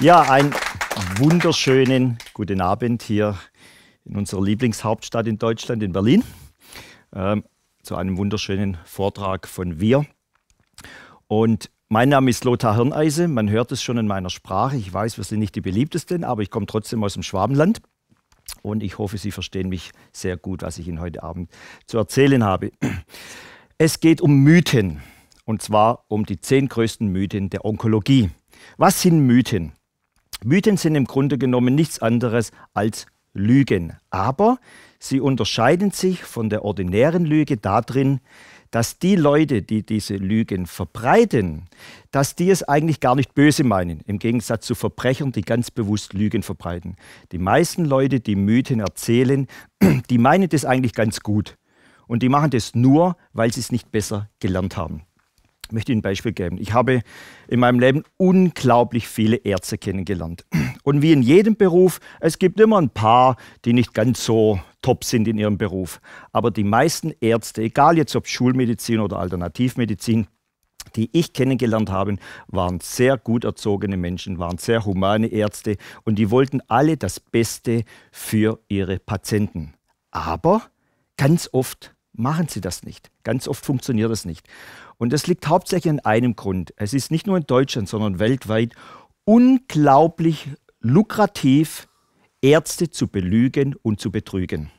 Ja, einen wunderschönen guten Abend hier in unserer Lieblingshauptstadt in Deutschland, in Berlin, ähm, zu einem wunderschönen Vortrag von Wir. Und mein Name ist Lothar Hirneise. Man hört es schon in meiner Sprache. Ich weiß, wir sind nicht die beliebtesten, aber ich komme trotzdem aus dem Schwabenland. Und ich hoffe, Sie verstehen mich sehr gut, was ich Ihnen heute Abend zu erzählen habe. Es geht um Mythen. Und zwar um die zehn größten Mythen der Onkologie. Was sind Mythen? Mythen sind im Grunde genommen nichts anderes als Lügen. Aber sie unterscheiden sich von der ordinären Lüge darin, dass die Leute, die diese Lügen verbreiten, dass die es eigentlich gar nicht böse meinen, im Gegensatz zu Verbrechern, die ganz bewusst Lügen verbreiten. Die meisten Leute, die Mythen erzählen, die meinen das eigentlich ganz gut. Und die machen das nur, weil sie es nicht besser gelernt haben. Ich möchte Ihnen ein Beispiel geben. Ich habe in meinem Leben unglaublich viele Ärzte kennengelernt. Und wie in jedem Beruf, es gibt immer ein paar, die nicht ganz so top sind in ihrem Beruf. Aber die meisten Ärzte, egal jetzt ob Schulmedizin oder Alternativmedizin, die ich kennengelernt habe, waren sehr gut erzogene Menschen, waren sehr humane Ärzte und die wollten alle das Beste für ihre Patienten. Aber ganz oft machen sie das nicht. Ganz oft funktioniert das nicht. Und das liegt hauptsächlich an einem Grund. Es ist nicht nur in Deutschland, sondern weltweit unglaublich lukrativ, Ärzte zu belügen und zu betrügen.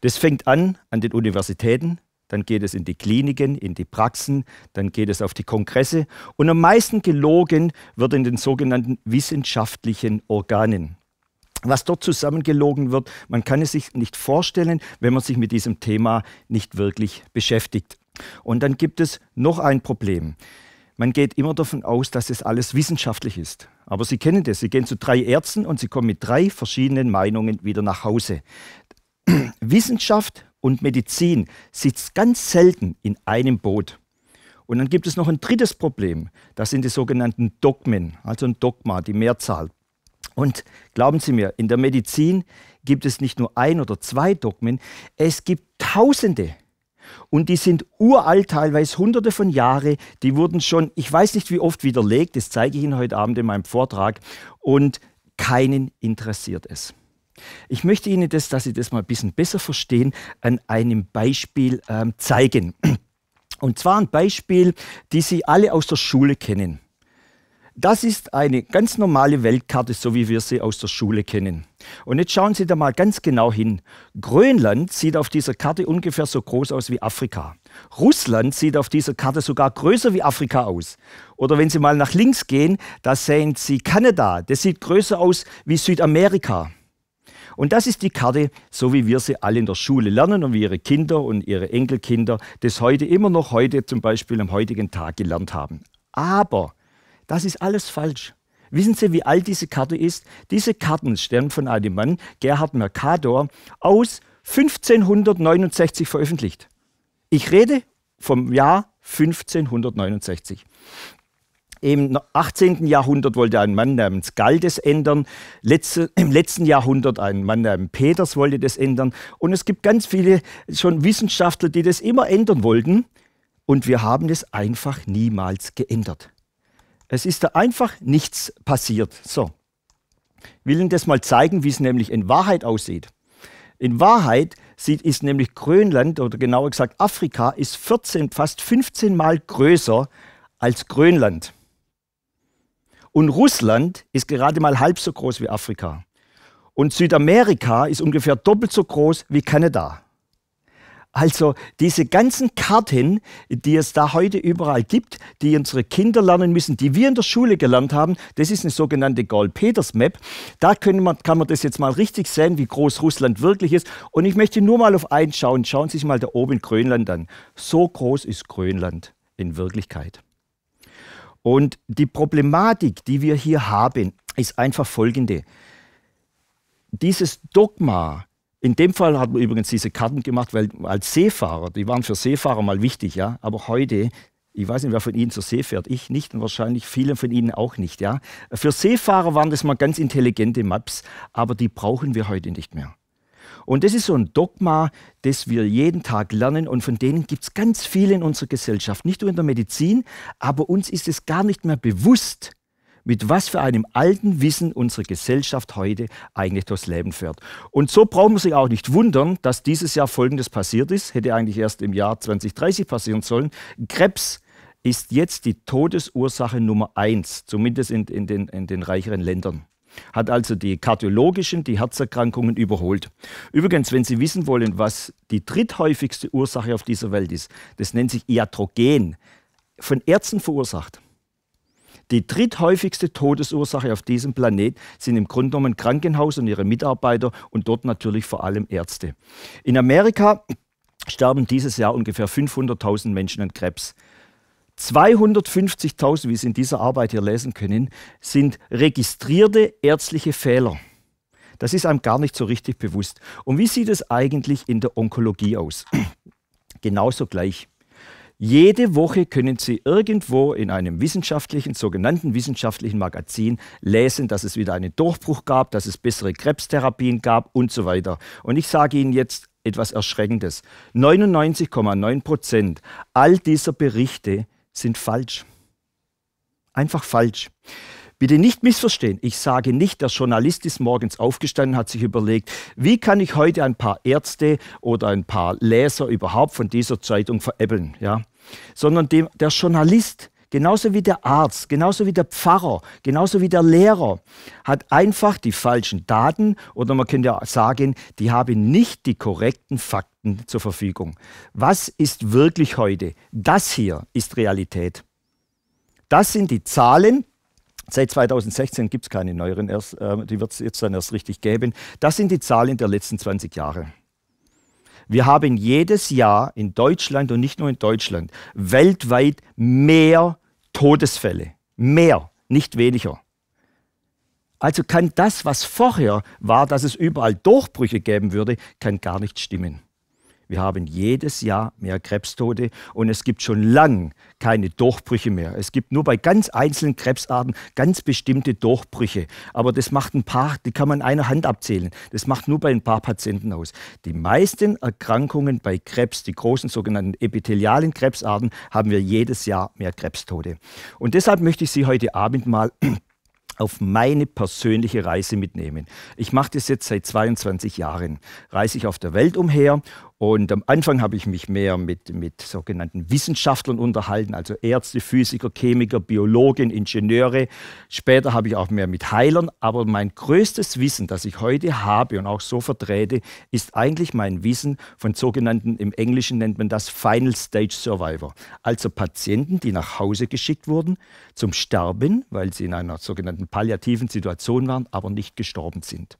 Das fängt an an den Universitäten, dann geht es in die Kliniken, in die Praxen, dann geht es auf die Kongresse und am meisten gelogen wird in den sogenannten wissenschaftlichen Organen. Was dort zusammengelogen wird, man kann es sich nicht vorstellen, wenn man sich mit diesem Thema nicht wirklich beschäftigt. Und dann gibt es noch ein Problem. Man geht immer davon aus, dass es alles wissenschaftlich ist. Aber Sie kennen das. Sie gehen zu drei Ärzten und Sie kommen mit drei verschiedenen Meinungen wieder nach Hause. Wissenschaft und Medizin sitzt ganz selten in einem Boot. Und dann gibt es noch ein drittes Problem. Das sind die sogenannten Dogmen, also ein Dogma, die Mehrzahl. Und glauben Sie mir, in der Medizin gibt es nicht nur ein oder zwei Dogmen, es gibt Tausende und die sind uralt, teilweise hunderte von Jahren. Die wurden schon, ich weiß nicht wie oft widerlegt, das zeige ich Ihnen heute Abend in meinem Vortrag und keinen interessiert es. Ich möchte Ihnen das, dass Sie das mal ein bisschen besser verstehen, an einem Beispiel ähm, zeigen. Und zwar ein Beispiel, die Sie alle aus der Schule kennen. Das ist eine ganz normale Weltkarte, so wie wir sie aus der Schule kennen. Und jetzt schauen Sie da mal ganz genau hin. Grönland sieht auf dieser Karte ungefähr so groß aus wie Afrika. Russland sieht auf dieser Karte sogar größer wie Afrika aus. Oder wenn Sie mal nach links gehen, da sehen Sie Kanada. Das sieht größer aus wie Südamerika. Und das ist die Karte, so wie wir sie alle in der Schule lernen und wie Ihre Kinder und Ihre Enkelkinder das heute immer noch heute zum Beispiel am heutigen Tag gelernt haben. Aber das ist alles falsch. Wissen Sie, wie alt diese Karte ist? Diese Karten stammen von einem Mann, Gerhard Mercador, aus 1569 veröffentlicht. Ich rede vom Jahr 1569. Im 18. Jahrhundert wollte ein Mann namens Gall das ändern, Letzte, im letzten Jahrhundert ein Mann namens Peters wollte das ändern und es gibt ganz viele schon Wissenschaftler, die das immer ändern wollten und wir haben das einfach niemals geändert. Es ist da einfach nichts passiert. So, ich will Ihnen das mal zeigen, wie es nämlich in Wahrheit aussieht. In Wahrheit sieht, ist nämlich Grönland oder genauer gesagt Afrika ist 14, fast 15 Mal größer als Grönland. Und Russland ist gerade mal halb so groß wie Afrika. Und Südamerika ist ungefähr doppelt so groß wie Kanada. Also diese ganzen Karten, die es da heute überall gibt, die unsere Kinder lernen müssen, die wir in der Schule gelernt haben, das ist eine sogenannte gall peters map Da man, kann man das jetzt mal richtig sehen, wie groß Russland wirklich ist. Und ich möchte nur mal auf einen schauen. Schauen Sie sich mal da oben Grönland an. So groß ist Grönland in Wirklichkeit. Und die Problematik, die wir hier haben, ist einfach folgende. Dieses Dogma, in dem Fall hat man übrigens diese Karten gemacht, weil als Seefahrer, die waren für Seefahrer mal wichtig, ja, aber heute, ich weiß nicht, wer von Ihnen zur See fährt, ich nicht und wahrscheinlich viele von Ihnen auch nicht, ja. Für Seefahrer waren das mal ganz intelligente Maps, aber die brauchen wir heute nicht mehr. Und das ist so ein Dogma, das wir jeden Tag lernen und von denen gibt es ganz viele in unserer Gesellschaft, nicht nur in der Medizin, aber uns ist es gar nicht mehr bewusst, mit was für einem alten Wissen unsere Gesellschaft heute eigentlich durchs Leben fährt. Und so braucht man sich auch nicht wundern, dass dieses Jahr Folgendes passiert ist, hätte eigentlich erst im Jahr 2030 passieren sollen. Krebs ist jetzt die Todesursache Nummer eins, zumindest in, in, den, in den reicheren Ländern hat also die kardiologischen, die Herzerkrankungen überholt. Übrigens, wenn Sie wissen wollen, was die dritthäufigste Ursache auf dieser Welt ist, das nennt sich Iatrogen, von Ärzten verursacht. Die dritthäufigste Todesursache auf diesem Planet sind im Grunde genommen Krankenhaus und ihre Mitarbeiter und dort natürlich vor allem Ärzte. In Amerika sterben dieses Jahr ungefähr 500.000 Menschen an Krebs. 250.000, wie Sie in dieser Arbeit hier lesen können, sind registrierte ärztliche Fehler. Das ist einem gar nicht so richtig bewusst. Und wie sieht es eigentlich in der Onkologie aus? Genauso gleich. Jede Woche können Sie irgendwo in einem wissenschaftlichen, sogenannten wissenschaftlichen Magazin lesen, dass es wieder einen Durchbruch gab, dass es bessere Krebstherapien gab und so weiter. Und ich sage Ihnen jetzt etwas Erschreckendes. 99,9 Prozent all dieser Berichte sind falsch. Einfach falsch. Bitte nicht missverstehen. Ich sage nicht, der Journalist ist morgens aufgestanden, hat sich überlegt, wie kann ich heute ein paar Ärzte oder ein paar Leser überhaupt von dieser Zeitung veräppeln. Ja? sondern dem, der Journalist, genauso wie der Arzt, genauso wie der Pfarrer, genauso wie der Lehrer, hat einfach die falschen Daten oder man könnte ja sagen, die haben nicht die korrekten Fakten zur Verfügung. Was ist wirklich heute? Das hier ist Realität. Das sind die Zahlen. Seit 2016 gibt es keine neueren, erst, äh, die wird es jetzt dann erst richtig geben. Das sind die Zahlen der letzten 20 Jahre. Wir haben jedes Jahr in Deutschland und nicht nur in Deutschland weltweit mehr Todesfälle. Mehr, nicht weniger. Also kann das, was vorher war, dass es überall Durchbrüche geben würde, kann gar nicht stimmen. Wir haben jedes Jahr mehr Krebstote und es gibt schon lang keine Durchbrüche mehr. Es gibt nur bei ganz einzelnen Krebsarten ganz bestimmte Durchbrüche. Aber das macht ein paar, die kann man einer Hand abzählen. Das macht nur bei ein paar Patienten aus. Die meisten Erkrankungen bei Krebs, die großen sogenannten epithelialen Krebsarten, haben wir jedes Jahr mehr Krebstote. Und deshalb möchte ich Sie heute Abend mal auf meine persönliche Reise mitnehmen. Ich mache das jetzt seit 22 Jahren. Reise ich auf der Welt umher und am Anfang habe ich mich mehr mit, mit sogenannten Wissenschaftlern unterhalten, also Ärzte, Physiker, Chemiker, Biologen, Ingenieure. Später habe ich auch mehr mit Heilern. Aber mein größtes Wissen, das ich heute habe und auch so vertrete, ist eigentlich mein Wissen von sogenannten, im Englischen nennt man das Final Stage Survivor. Also Patienten, die nach Hause geschickt wurden zum Sterben, weil sie in einer sogenannten palliativen Situation waren, aber nicht gestorben sind.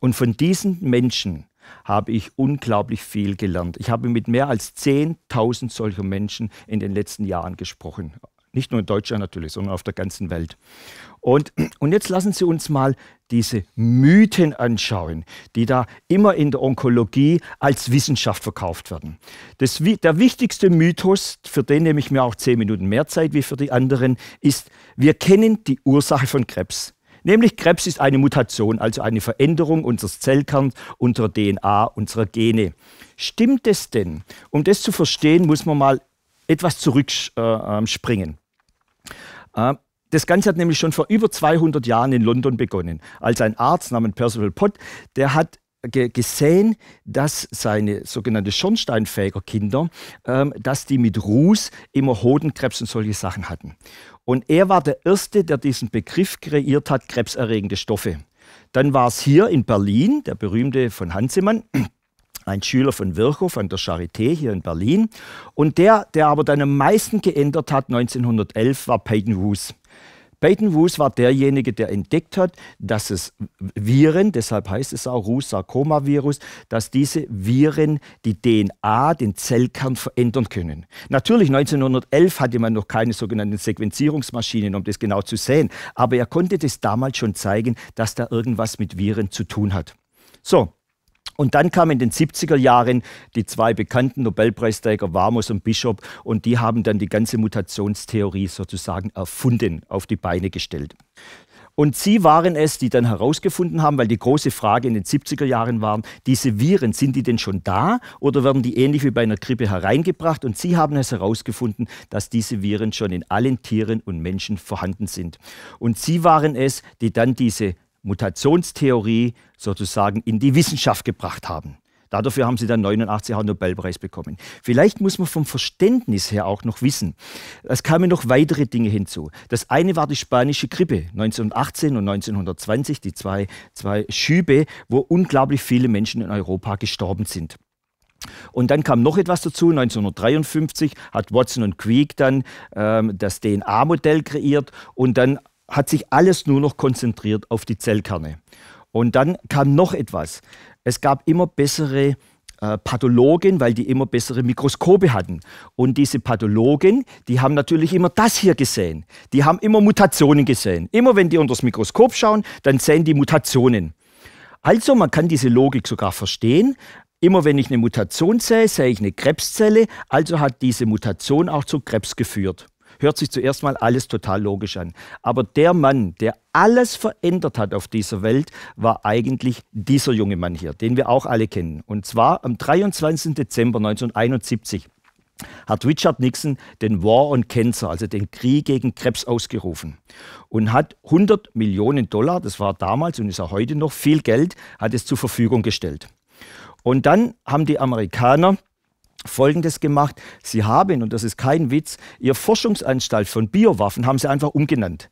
Und von diesen Menschen, habe ich unglaublich viel gelernt. Ich habe mit mehr als 10.000 solcher Menschen in den letzten Jahren gesprochen. Nicht nur in Deutschland natürlich, sondern auf der ganzen Welt. Und, und jetzt lassen Sie uns mal diese Mythen anschauen, die da immer in der Onkologie als Wissenschaft verkauft werden. Das, der wichtigste Mythos, für den nehme ich mir auch zehn Minuten mehr Zeit wie für die anderen, ist, wir kennen die Ursache von Krebs. Nämlich Krebs ist eine Mutation, also eine Veränderung unseres Zellkerns, unserer DNA, unserer Gene. Stimmt es denn? Um das zu verstehen, muss man mal etwas zurückspringen. Äh, ähm, ähm, das Ganze hat nämlich schon vor über 200 Jahren in London begonnen, als ein Arzt namens Percival Pott, der hat gesehen, dass seine sogenannten Schornsteinfegerkinder, ähm, dass die mit Ruß immer Hodenkrebs und solche Sachen hatten. Und er war der Erste, der diesen Begriff kreiert hat, krebserregende Stoffe. Dann war es hier in Berlin, der berühmte von Hansemann, ein Schüler von Virchow von der Charité hier in Berlin. Und der, der aber dann am meisten geändert hat, 1911, war Peyton Roos. Baton Wuss war derjenige, der entdeckt hat, dass es Viren, deshalb heißt es auch Rus-Sarkoma-Virus, dass diese Viren die DNA, den Zellkern verändern können. Natürlich 1911 hatte man noch keine sogenannten Sequenzierungsmaschinen, um das genau zu sehen, aber er konnte das damals schon zeigen, dass da irgendwas mit Viren zu tun hat. So, und dann kamen in den 70er Jahren die zwei bekannten Nobelpreisträger Warmus und Bishop und die haben dann die ganze Mutationstheorie sozusagen erfunden, auf die Beine gestellt. Und sie waren es, die dann herausgefunden haben, weil die große Frage in den 70er Jahren war, diese Viren, sind die denn schon da oder werden die ähnlich wie bei einer Grippe hereingebracht? Und sie haben es herausgefunden, dass diese Viren schon in allen Tieren und Menschen vorhanden sind. Und sie waren es, die dann diese Mutationstheorie sozusagen in die Wissenschaft gebracht haben. Dafür haben sie dann 89 einen Nobelpreis bekommen. Vielleicht muss man vom Verständnis her auch noch wissen. Es kamen noch weitere Dinge hinzu. Das eine war die spanische Grippe 1918 und 1920, die zwei, zwei Schübe, wo unglaublich viele Menschen in Europa gestorben sind. Und dann kam noch etwas dazu. 1953 hat Watson und Crick dann ähm, das DNA-Modell kreiert und dann hat sich alles nur noch konzentriert auf die Zellkerne. Und dann kam noch etwas. Es gab immer bessere äh, Pathologen, weil die immer bessere Mikroskope hatten. Und diese Pathologen, die haben natürlich immer das hier gesehen. Die haben immer Mutationen gesehen. Immer wenn die unter das Mikroskop schauen, dann sehen die Mutationen. Also man kann diese Logik sogar verstehen. Immer wenn ich eine Mutation sehe, sehe ich eine Krebszelle. Also hat diese Mutation auch zu Krebs geführt hört sich zuerst mal alles total logisch an. Aber der Mann, der alles verändert hat auf dieser Welt, war eigentlich dieser junge Mann hier, den wir auch alle kennen. Und zwar am 23. Dezember 1971 hat Richard Nixon den War on Cancer, also den Krieg gegen Krebs ausgerufen und hat 100 Millionen Dollar, das war damals und ist auch heute noch viel Geld, hat es zur Verfügung gestellt. Und dann haben die Amerikaner Folgendes gemacht. Sie haben, und das ist kein Witz, ihr Forschungsanstalt von Biowaffen haben sie einfach umgenannt.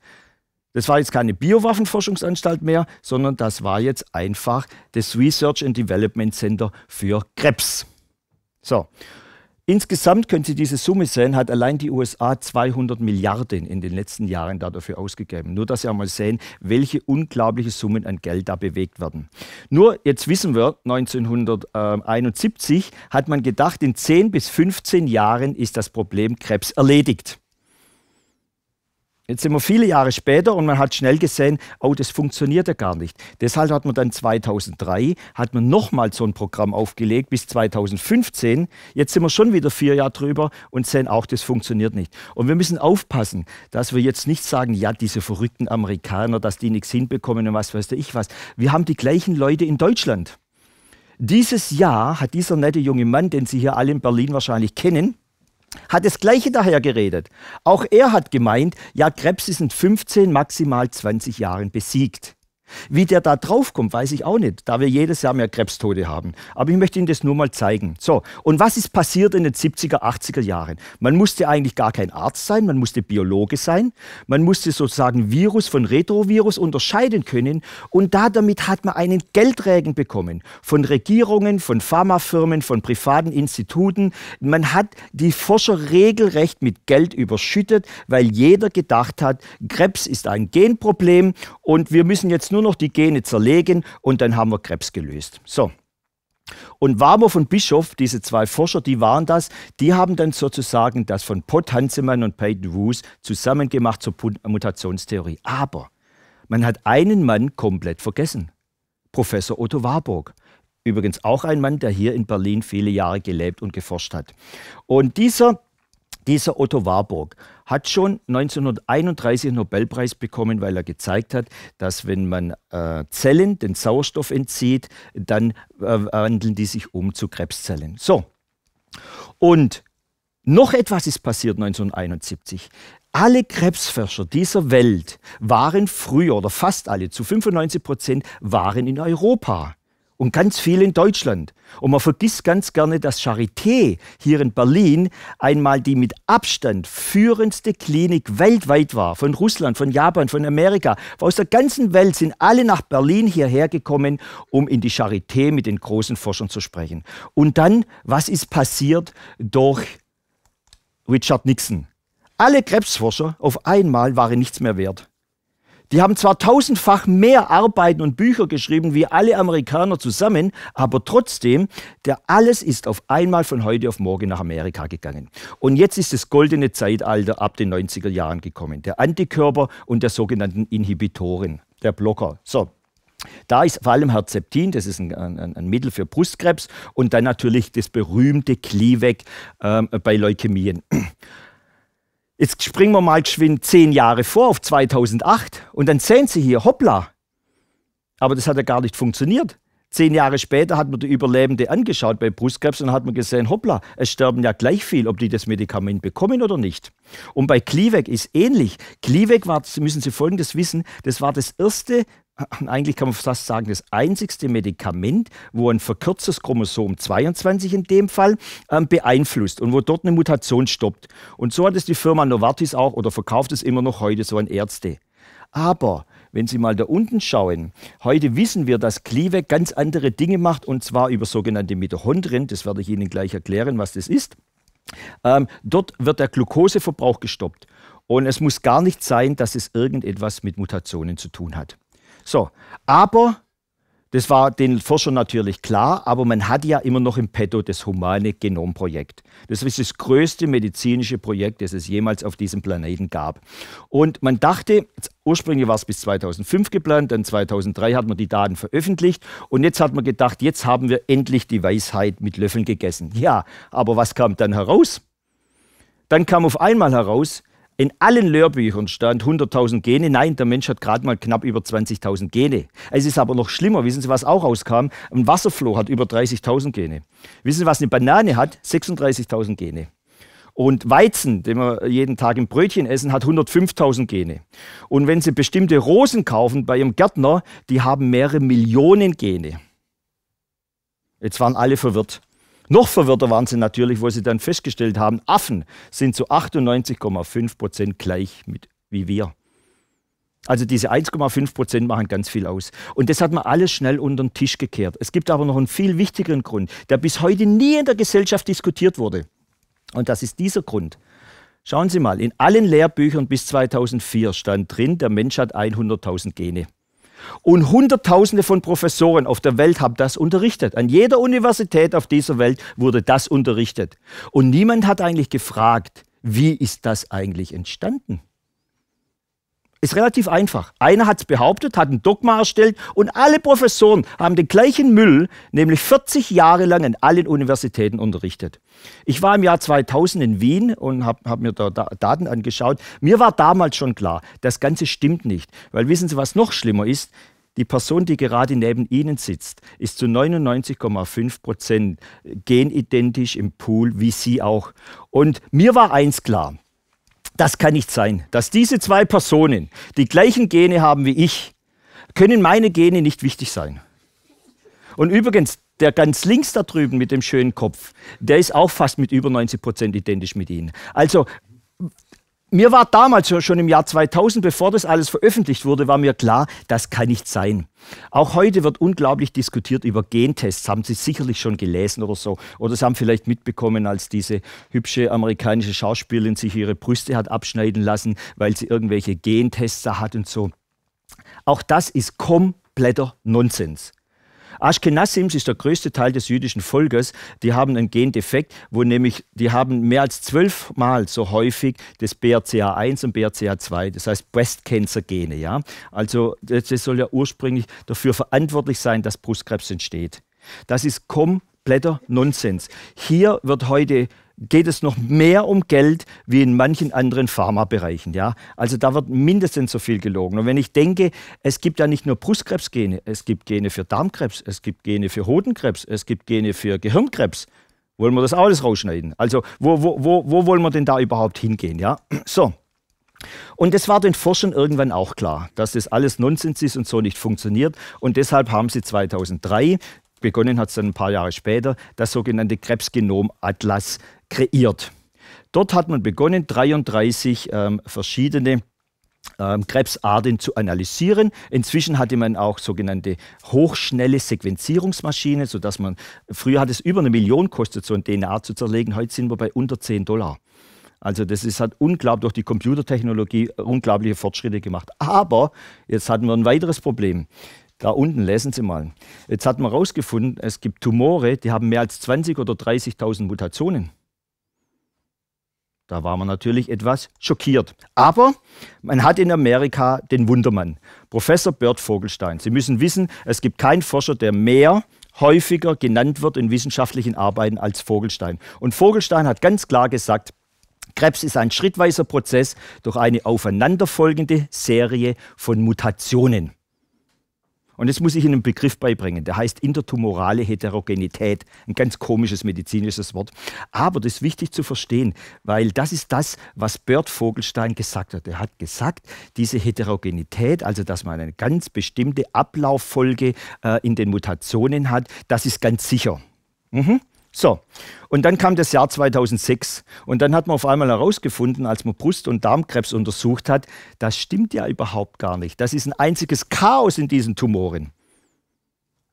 Das war jetzt keine Biowaffenforschungsanstalt mehr, sondern das war jetzt einfach das Research and Development Center für Krebs. So, Insgesamt können Sie diese Summe sehen, hat allein die USA 200 Milliarden in den letzten Jahren dafür ausgegeben. Nur, dass Sie einmal sehen, welche unglaubliche Summen an Geld da bewegt werden. Nur, jetzt wissen wir, 1971 hat man gedacht, in 10 bis 15 Jahren ist das Problem Krebs erledigt. Jetzt sind wir viele Jahre später und man hat schnell gesehen, oh, das funktioniert ja gar nicht. Deshalb hat man dann 2003 hat man nochmal so ein Programm aufgelegt bis 2015. Jetzt sind wir schon wieder vier Jahre drüber und sehen auch, das funktioniert nicht. Und wir müssen aufpassen, dass wir jetzt nicht sagen, ja, diese verrückten Amerikaner, dass die nichts hinbekommen und was weiß ich was. Wir haben die gleichen Leute in Deutschland. Dieses Jahr hat dieser nette junge Mann, den Sie hier alle in Berlin wahrscheinlich kennen, hat das Gleiche daher geredet. Auch er hat gemeint, ja, Krebs ist in 15, maximal 20 Jahren besiegt. Wie der da draufkommt, weiß ich auch nicht, da wir jedes Jahr mehr Krebstote haben. Aber ich möchte Ihnen das nur mal zeigen. So, und was ist passiert in den 70er, 80er Jahren? Man musste eigentlich gar kein Arzt sein, man musste Biologe sein, man musste sozusagen Virus von Retrovirus unterscheiden können und da damit hat man einen Geldregen bekommen von Regierungen, von Pharmafirmen, von privaten Instituten. Man hat die Forscher regelrecht mit Geld überschüttet, weil jeder gedacht hat, Krebs ist ein Genproblem und wir müssen jetzt nur nur noch die Gene zerlegen und dann haben wir Krebs gelöst. So. Und Warburg und Bischof, diese zwei Forscher, die waren das, die haben dann sozusagen das von Pott Hansemann und Peyton Roos zusammen gemacht zur Mutationstheorie. Aber man hat einen Mann komplett vergessen. Professor Otto Warburg. Übrigens auch ein Mann, der hier in Berlin viele Jahre gelebt und geforscht hat. Und dieser dieser Otto Warburg hat schon 1931 den Nobelpreis bekommen, weil er gezeigt hat, dass wenn man äh, Zellen den Sauerstoff entzieht, dann äh, wandeln die sich um zu Krebszellen. So. Und noch etwas ist passiert 1971. Alle Krebsforscher dieser Welt waren früher oder fast alle, zu 95 Prozent, waren in Europa und ganz viel in Deutschland. Und man vergisst ganz gerne, dass Charité hier in Berlin einmal die mit Abstand führendste Klinik weltweit war. Von Russland, von Japan, von Amerika. Aus der ganzen Welt sind alle nach Berlin hierher gekommen, um in die Charité mit den großen Forschern zu sprechen. Und dann, was ist passiert durch Richard Nixon? Alle Krebsforscher auf einmal waren nichts mehr wert. Die haben zwar tausendfach mehr Arbeiten und Bücher geschrieben wie alle Amerikaner zusammen, aber trotzdem, der alles ist auf einmal von heute auf morgen nach Amerika gegangen. Und jetzt ist das goldene Zeitalter ab den 90er Jahren gekommen. Der Antikörper und der sogenannten Inhibitorin, der Blocker. So, da ist vor allem Herzeptin, das ist ein, ein, ein, Mittel für Brustkrebs, und dann natürlich das berühmte Klivec äh, bei Leukämien. Jetzt springen wir mal geschwind zehn Jahre vor auf 2008 und dann sehen Sie hier, hoppla. Aber das hat ja gar nicht funktioniert. Zehn Jahre später hat man die Überlebende angeschaut bei Brustkrebs und hat man gesehen, hoppla, es sterben ja gleich viel, ob die das Medikament bekommen oder nicht. Und bei Klivec ist ähnlich. Klivec war, müssen Sie Folgendes wissen, das war das erste eigentlich kann man fast sagen, das einzigste Medikament, wo ein verkürztes Chromosom 22 in dem Fall ähm, beeinflusst und wo dort eine Mutation stoppt. Und so hat es die Firma Novartis auch oder verkauft es immer noch heute so an Ärzte. Aber wenn Sie mal da unten schauen, heute wissen wir, dass Gleevec ganz andere Dinge macht und zwar über sogenannte Mitochondrien. Das werde ich Ihnen gleich erklären, was das ist. Ähm, dort wird der Glukoseverbrauch gestoppt. Und es muss gar nicht sein, dass es irgendetwas mit Mutationen zu tun hat. So, aber das war den Forschern natürlich klar, aber man hat ja immer noch im Petto das humane Genomprojekt. Das ist das größte medizinische Projekt, das es jemals auf diesem Planeten gab. Und man dachte, ursprünglich war es bis 2005 geplant, dann 2003 hat man die Daten veröffentlicht und jetzt hat man gedacht, jetzt haben wir endlich die Weisheit mit Löffeln gegessen. Ja, aber was kam dann heraus? Dann kam auf einmal heraus, in allen Lehrbüchern stand 100.000 Gene. Nein, der Mensch hat gerade mal knapp über 20.000 Gene. Es ist aber noch schlimmer. Wissen Sie, was auch rauskam? Ein Wasserfloh hat über 30.000 Gene. Wissen Sie, was eine Banane hat? 36.000 Gene. Und Weizen, den wir jeden Tag im Brötchen essen, hat 105.000 Gene. Und wenn Sie bestimmte Rosen kaufen bei Ihrem Gärtner, die haben mehrere Millionen Gene. Jetzt waren alle verwirrt. Noch verwirrter waren sie natürlich, wo sie dann festgestellt haben, Affen sind zu 98,5 Prozent gleich mit, wie wir. Also diese 1,5 Prozent machen ganz viel aus. Und das hat man alles schnell unter den Tisch gekehrt. Es gibt aber noch einen viel wichtigeren Grund, der bis heute nie in der Gesellschaft diskutiert wurde. Und das ist dieser Grund. Schauen Sie mal, in allen Lehrbüchern bis 2004 stand drin, der Mensch hat 100.000 Gene. Und Hunderttausende von Professoren auf der Welt haben das unterrichtet. An jeder Universität auf dieser Welt wurde das unterrichtet. Und niemand hat eigentlich gefragt, wie ist das eigentlich entstanden? Ist relativ einfach. Einer hat es behauptet, hat ein Dogma erstellt und alle Professoren haben den gleichen Müll, nämlich 40 Jahre lang an allen Universitäten unterrichtet. Ich war im Jahr 2000 in Wien und habe hab mir da Daten angeschaut. Mir war damals schon klar, das Ganze stimmt nicht. Weil wissen Sie, was noch schlimmer ist? Die Person, die gerade neben Ihnen sitzt, ist zu 99,5 Prozent genidentisch im Pool wie Sie auch. Und mir war eins klar. Das kann nicht sein, dass diese zwei Personen die gleichen Gene haben wie ich, können meine Gene nicht wichtig sein. Und übrigens, der ganz links da drüben mit dem schönen Kopf, der ist auch fast mit über 90 Prozent identisch mit Ihnen. Also mir war damals schon im Jahr 2000, bevor das alles veröffentlicht wurde, war mir klar, das kann nicht sein. Auch heute wird unglaublich diskutiert über Gentests. Haben Sie sicherlich schon gelesen oder so. Oder Sie haben vielleicht mitbekommen, als diese hübsche amerikanische Schauspielerin sich ihre Brüste hat abschneiden lassen, weil sie irgendwelche Gentests da hat und so. Auch das ist kompletter Nonsens. Ashkenazims ist der größte Teil des jüdischen Volkes. Die haben einen Gendefekt, wo nämlich, die haben mehr als zwölfmal so häufig das BRCA1 und BRCA2, das heißt Breast Cancer Gene. Ja? Also das soll ja ursprünglich dafür verantwortlich sein, dass Brustkrebs entsteht. Das ist kompletter Nonsens. Hier wird heute geht es noch mehr um Geld wie in manchen anderen Pharmabereichen. Ja? Also da wird mindestens so viel gelogen. Und wenn ich denke, es gibt ja nicht nur Brustkrebsgene, es gibt Gene für Darmkrebs, es gibt Gene für Hodenkrebs, es gibt Gene für Gehirnkrebs. Wollen wir das alles rausschneiden? Also wo, wo, wo, wo wollen wir denn da überhaupt hingehen? Ja? So. Und das war den Forschern irgendwann auch klar, dass das alles Nonsens ist und so nicht funktioniert. Und deshalb haben sie 2003, begonnen hat es dann ein paar Jahre später, das sogenannte Krebsgenom-Atlas kreiert. Dort hat man begonnen, 33 ähm, verschiedene ähm, Krebsarten zu analysieren. Inzwischen hatte man auch sogenannte hochschnelle Sequenzierungsmaschinen, sodass man, früher hat es über eine Million kostet, so ein DNA zu zerlegen, heute sind wir bei unter 10 Dollar. Also das ist, hat unglaublich durch die Computertechnologie äh, unglaubliche Fortschritte gemacht. Aber jetzt hatten wir ein weiteres Problem. Da unten, lesen Sie mal. Jetzt hat man herausgefunden, es gibt Tumore, die haben mehr als 20 oder 30.000 Mutationen. Da war man natürlich etwas schockiert. Aber man hat in Amerika den Wundermann, Professor Bert Vogelstein. Sie müssen wissen, es gibt keinen Forscher, der mehr häufiger genannt wird in wissenschaftlichen Arbeiten als Vogelstein. Und Vogelstein hat ganz klar gesagt, Krebs ist ein schrittweiser Prozess durch eine aufeinanderfolgende Serie von Mutationen. Und jetzt muss ich Ihnen einen Begriff beibringen. Der heißt intertumorale Heterogenität. Ein ganz komisches medizinisches Wort. Aber das ist wichtig zu verstehen, weil das ist das, was Bert Vogelstein gesagt hat. Er hat gesagt, diese Heterogenität, also dass man eine ganz bestimmte Ablauffolge äh, in den Mutationen hat, das ist ganz sicher. Mhm. So, und dann kam das Jahr 2006 und dann hat man auf einmal herausgefunden, als man Brust- und Darmkrebs untersucht hat, das stimmt ja überhaupt gar nicht. Das ist ein einziges Chaos in diesen Tumoren.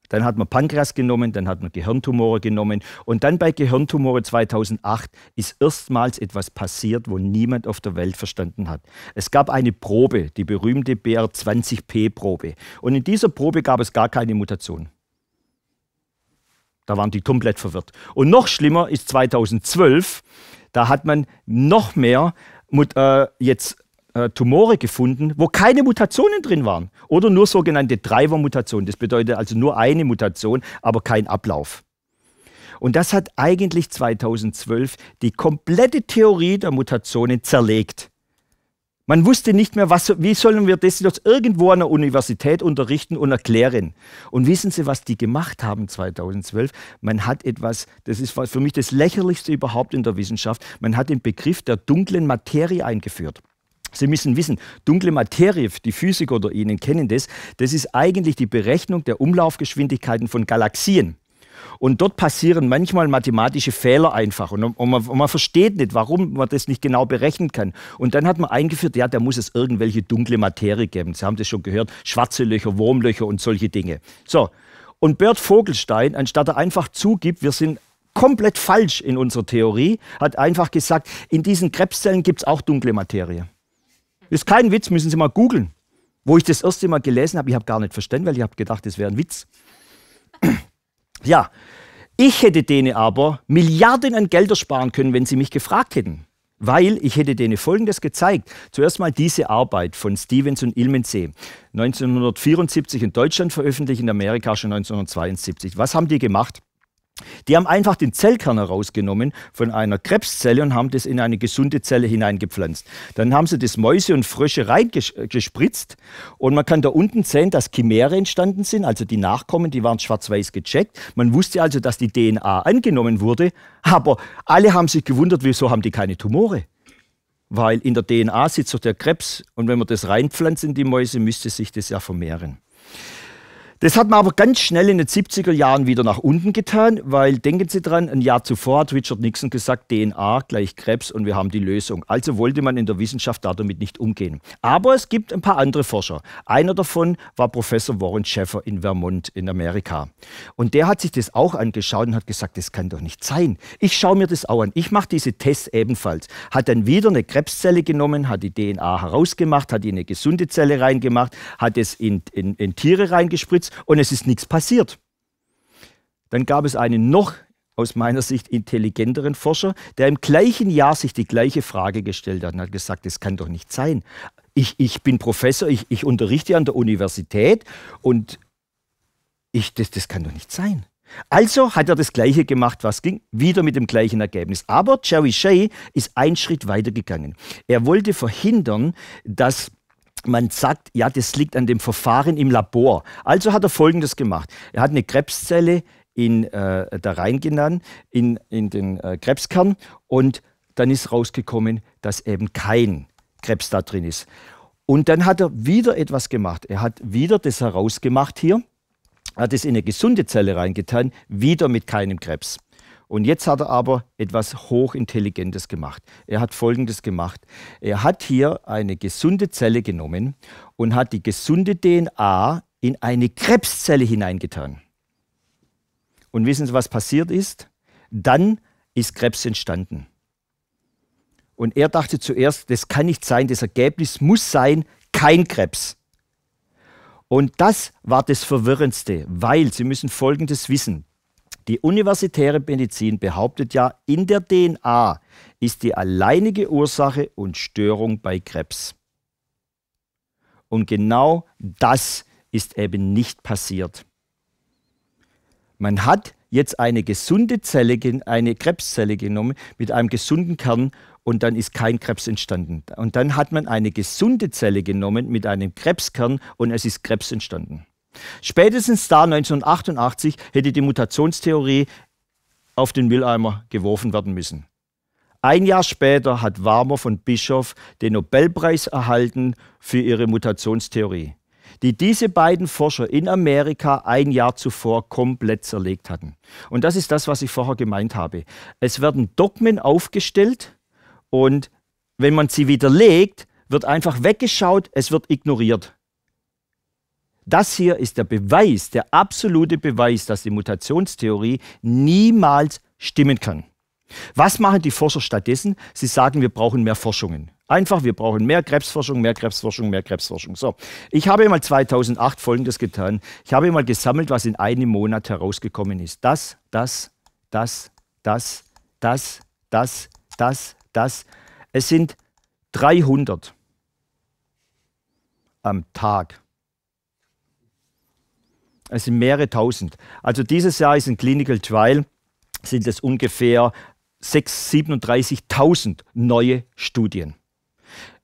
Dann hat man Pankreas genommen, dann hat man Gehirntumore genommen und dann bei Gehirntumore 2008 ist erstmals etwas passiert, wo niemand auf der Welt verstanden hat. Es gab eine Probe, die berühmte BR20P-Probe und in dieser Probe gab es gar keine Mutation. Da waren die komplett verwirrt. Und noch schlimmer ist 2012, da hat man noch mehr Mut, äh, jetzt äh, Tumore gefunden, wo keine Mutationen drin waren oder nur sogenannte Driver-Mutationen. Das bedeutet also nur eine Mutation, aber kein Ablauf. Und das hat eigentlich 2012 die komplette Theorie der Mutationen zerlegt. Man wusste nicht mehr, was, wie sollen wir das jetzt irgendwo an der Universität unterrichten und erklären. Und wissen Sie, was die gemacht haben 2012? Man hat etwas, das ist für mich das lächerlichste überhaupt in der Wissenschaft, man hat den Begriff der dunklen Materie eingeführt. Sie müssen wissen, dunkle Materie, die Physiker oder Ihnen kennen das, das ist eigentlich die Berechnung der Umlaufgeschwindigkeiten von Galaxien. Und dort passieren manchmal mathematische Fehler einfach. Und, und, man, und, man, versteht nicht, warum man das nicht genau berechnen kann. Und dann hat man eingeführt, ja, da muss es irgendwelche dunkle Materie geben. Sie haben das schon gehört, schwarze Löcher, Wurmlöcher und solche Dinge. So. Und Bert Vogelstein, anstatt er einfach zugibt, wir sind komplett falsch in unserer Theorie, hat einfach gesagt, in diesen Krebszellen gibt es auch dunkle Materie. Ist kein Witz, müssen Sie mal googeln. Wo ich das erste Mal gelesen habe, ich habe gar nicht verstanden, weil ich habe gedacht, das wäre ein Witz. Ja, ich hätte denen aber Milliarden an Geld ersparen können, wenn sie mich gefragt hätten. Weil ich hätte denen Folgendes gezeigt. Zuerst mal diese Arbeit von Stevens und Ilmensee. 1974 in Deutschland veröffentlicht, in Amerika schon 1972. Was haben die gemacht? Die haben einfach den Zellkern herausgenommen von einer Krebszelle und haben das in eine gesunde Zelle hineingepflanzt. Dann haben sie das Mäuse und Frösche reingespritzt äh, und man kann da unten sehen, dass Chimäre entstanden sind, also die Nachkommen, die waren schwarz-weiß gecheckt. Man wusste also, dass die DNA angenommen wurde, aber alle haben sich gewundert, wieso haben die keine Tumore? Weil in der DNA sitzt doch der Krebs und wenn man das reinpflanzt in die Mäuse, müsste sich das ja vermehren. Das hat man aber ganz schnell in den 70er Jahren wieder nach unten getan, weil denken Sie dran, ein Jahr zuvor hat Richard Nixon gesagt, DNA gleich Krebs und wir haben die Lösung. Also wollte man in der Wissenschaft damit nicht umgehen. Aber es gibt ein paar andere Forscher. Einer davon war Professor Warren Schäffer in Vermont in Amerika. Und der hat sich das auch angeschaut und hat gesagt, das kann doch nicht sein. Ich schaue mir das auch an. Ich mache diese Tests ebenfalls. Hat dann wieder eine Krebszelle genommen, hat die DNA herausgemacht, hat in eine gesunde Zelle reingemacht, hat es in, in, in Tiere reingespritzt und es ist nichts passiert. Dann gab es einen noch aus meiner Sicht intelligenteren Forscher, der im gleichen Jahr sich die gleiche Frage gestellt hat und hat gesagt, das kann doch nicht sein. Ich, ich bin Professor, ich, ich unterrichte an der Universität und ich, das, das kann doch nicht sein. Also hat er das Gleiche gemacht, was ging, wieder mit dem gleichen Ergebnis. Aber Jerry Shea ist einen Schritt weitergegangen. Er wollte verhindern, dass man sagt, ja, das liegt an dem Verfahren im Labor. Also hat er Folgendes gemacht. Er hat eine Krebszelle in, äh, da reingenommen, in, in den äh, Krebskern und dann ist rausgekommen, dass eben kein Krebs da drin ist. Und dann hat er wieder etwas gemacht. Er hat wieder das herausgemacht hier, hat es in eine gesunde Zelle reingetan, wieder mit keinem Krebs. Und jetzt hat er aber etwas Hochintelligentes gemacht. Er hat Folgendes gemacht. Er hat hier eine gesunde Zelle genommen und hat die gesunde DNA in eine Krebszelle hineingetan. Und wissen Sie, was passiert ist? Dann ist Krebs entstanden. Und er dachte zuerst, das kann nicht sein, das Ergebnis muss sein, kein Krebs. Und das war das Verwirrendste, weil Sie müssen Folgendes wissen. Die universitäre Medizin behauptet ja, in der DNA ist die alleinige Ursache und Störung bei Krebs. Und genau das ist eben nicht passiert. Man hat jetzt eine gesunde Zelle, eine Krebszelle genommen mit einem gesunden Kern und dann ist kein Krebs entstanden. Und dann hat man eine gesunde Zelle genommen mit einem Krebskern und es ist Krebs entstanden. Spätestens da 1988 hätte die Mutationstheorie auf den Mülleimer geworfen werden müssen. Ein Jahr später hat Warmer von Bischof den Nobelpreis erhalten für ihre Mutationstheorie, die diese beiden Forscher in Amerika ein Jahr zuvor komplett zerlegt hatten. Und das ist das, was ich vorher gemeint habe. Es werden Dogmen aufgestellt und wenn man sie widerlegt, wird einfach weggeschaut, es wird ignoriert. Das hier ist der Beweis, der absolute Beweis, dass die Mutationstheorie niemals stimmen kann. Was machen die Forscher stattdessen? Sie sagen, wir brauchen mehr Forschungen. Einfach, wir brauchen mehr Krebsforschung, mehr Krebsforschung, mehr Krebsforschung. So, ich habe mal 2008 Folgendes getan. Ich habe mal gesammelt, was in einem Monat herausgekommen ist. Das, das, das, das, das, das, das, das. Es sind 300 am Tag. Es sind mehrere tausend. Also dieses Jahr ist ein Clinical Trial sind es ungefähr 37.000 neue Studien.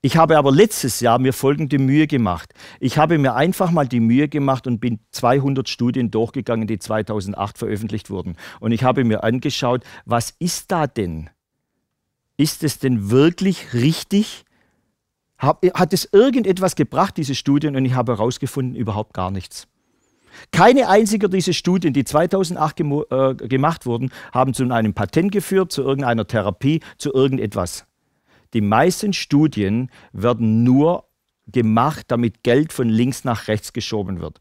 Ich habe aber letztes Jahr mir folgende Mühe gemacht. Ich habe mir einfach mal die Mühe gemacht und bin 200 Studien durchgegangen, die 2008 veröffentlicht wurden. Und ich habe mir angeschaut, was ist da denn? Ist es denn wirklich richtig? Hat es irgendetwas gebracht, diese Studien? Und ich habe herausgefunden, überhaupt gar nichts. Keine einzige dieser Studien, die 2008 gem äh, gemacht wurden, haben zu einem Patent geführt, zu irgendeiner Therapie, zu irgendetwas. Die meisten Studien werden nur gemacht, damit Geld von links nach rechts geschoben wird.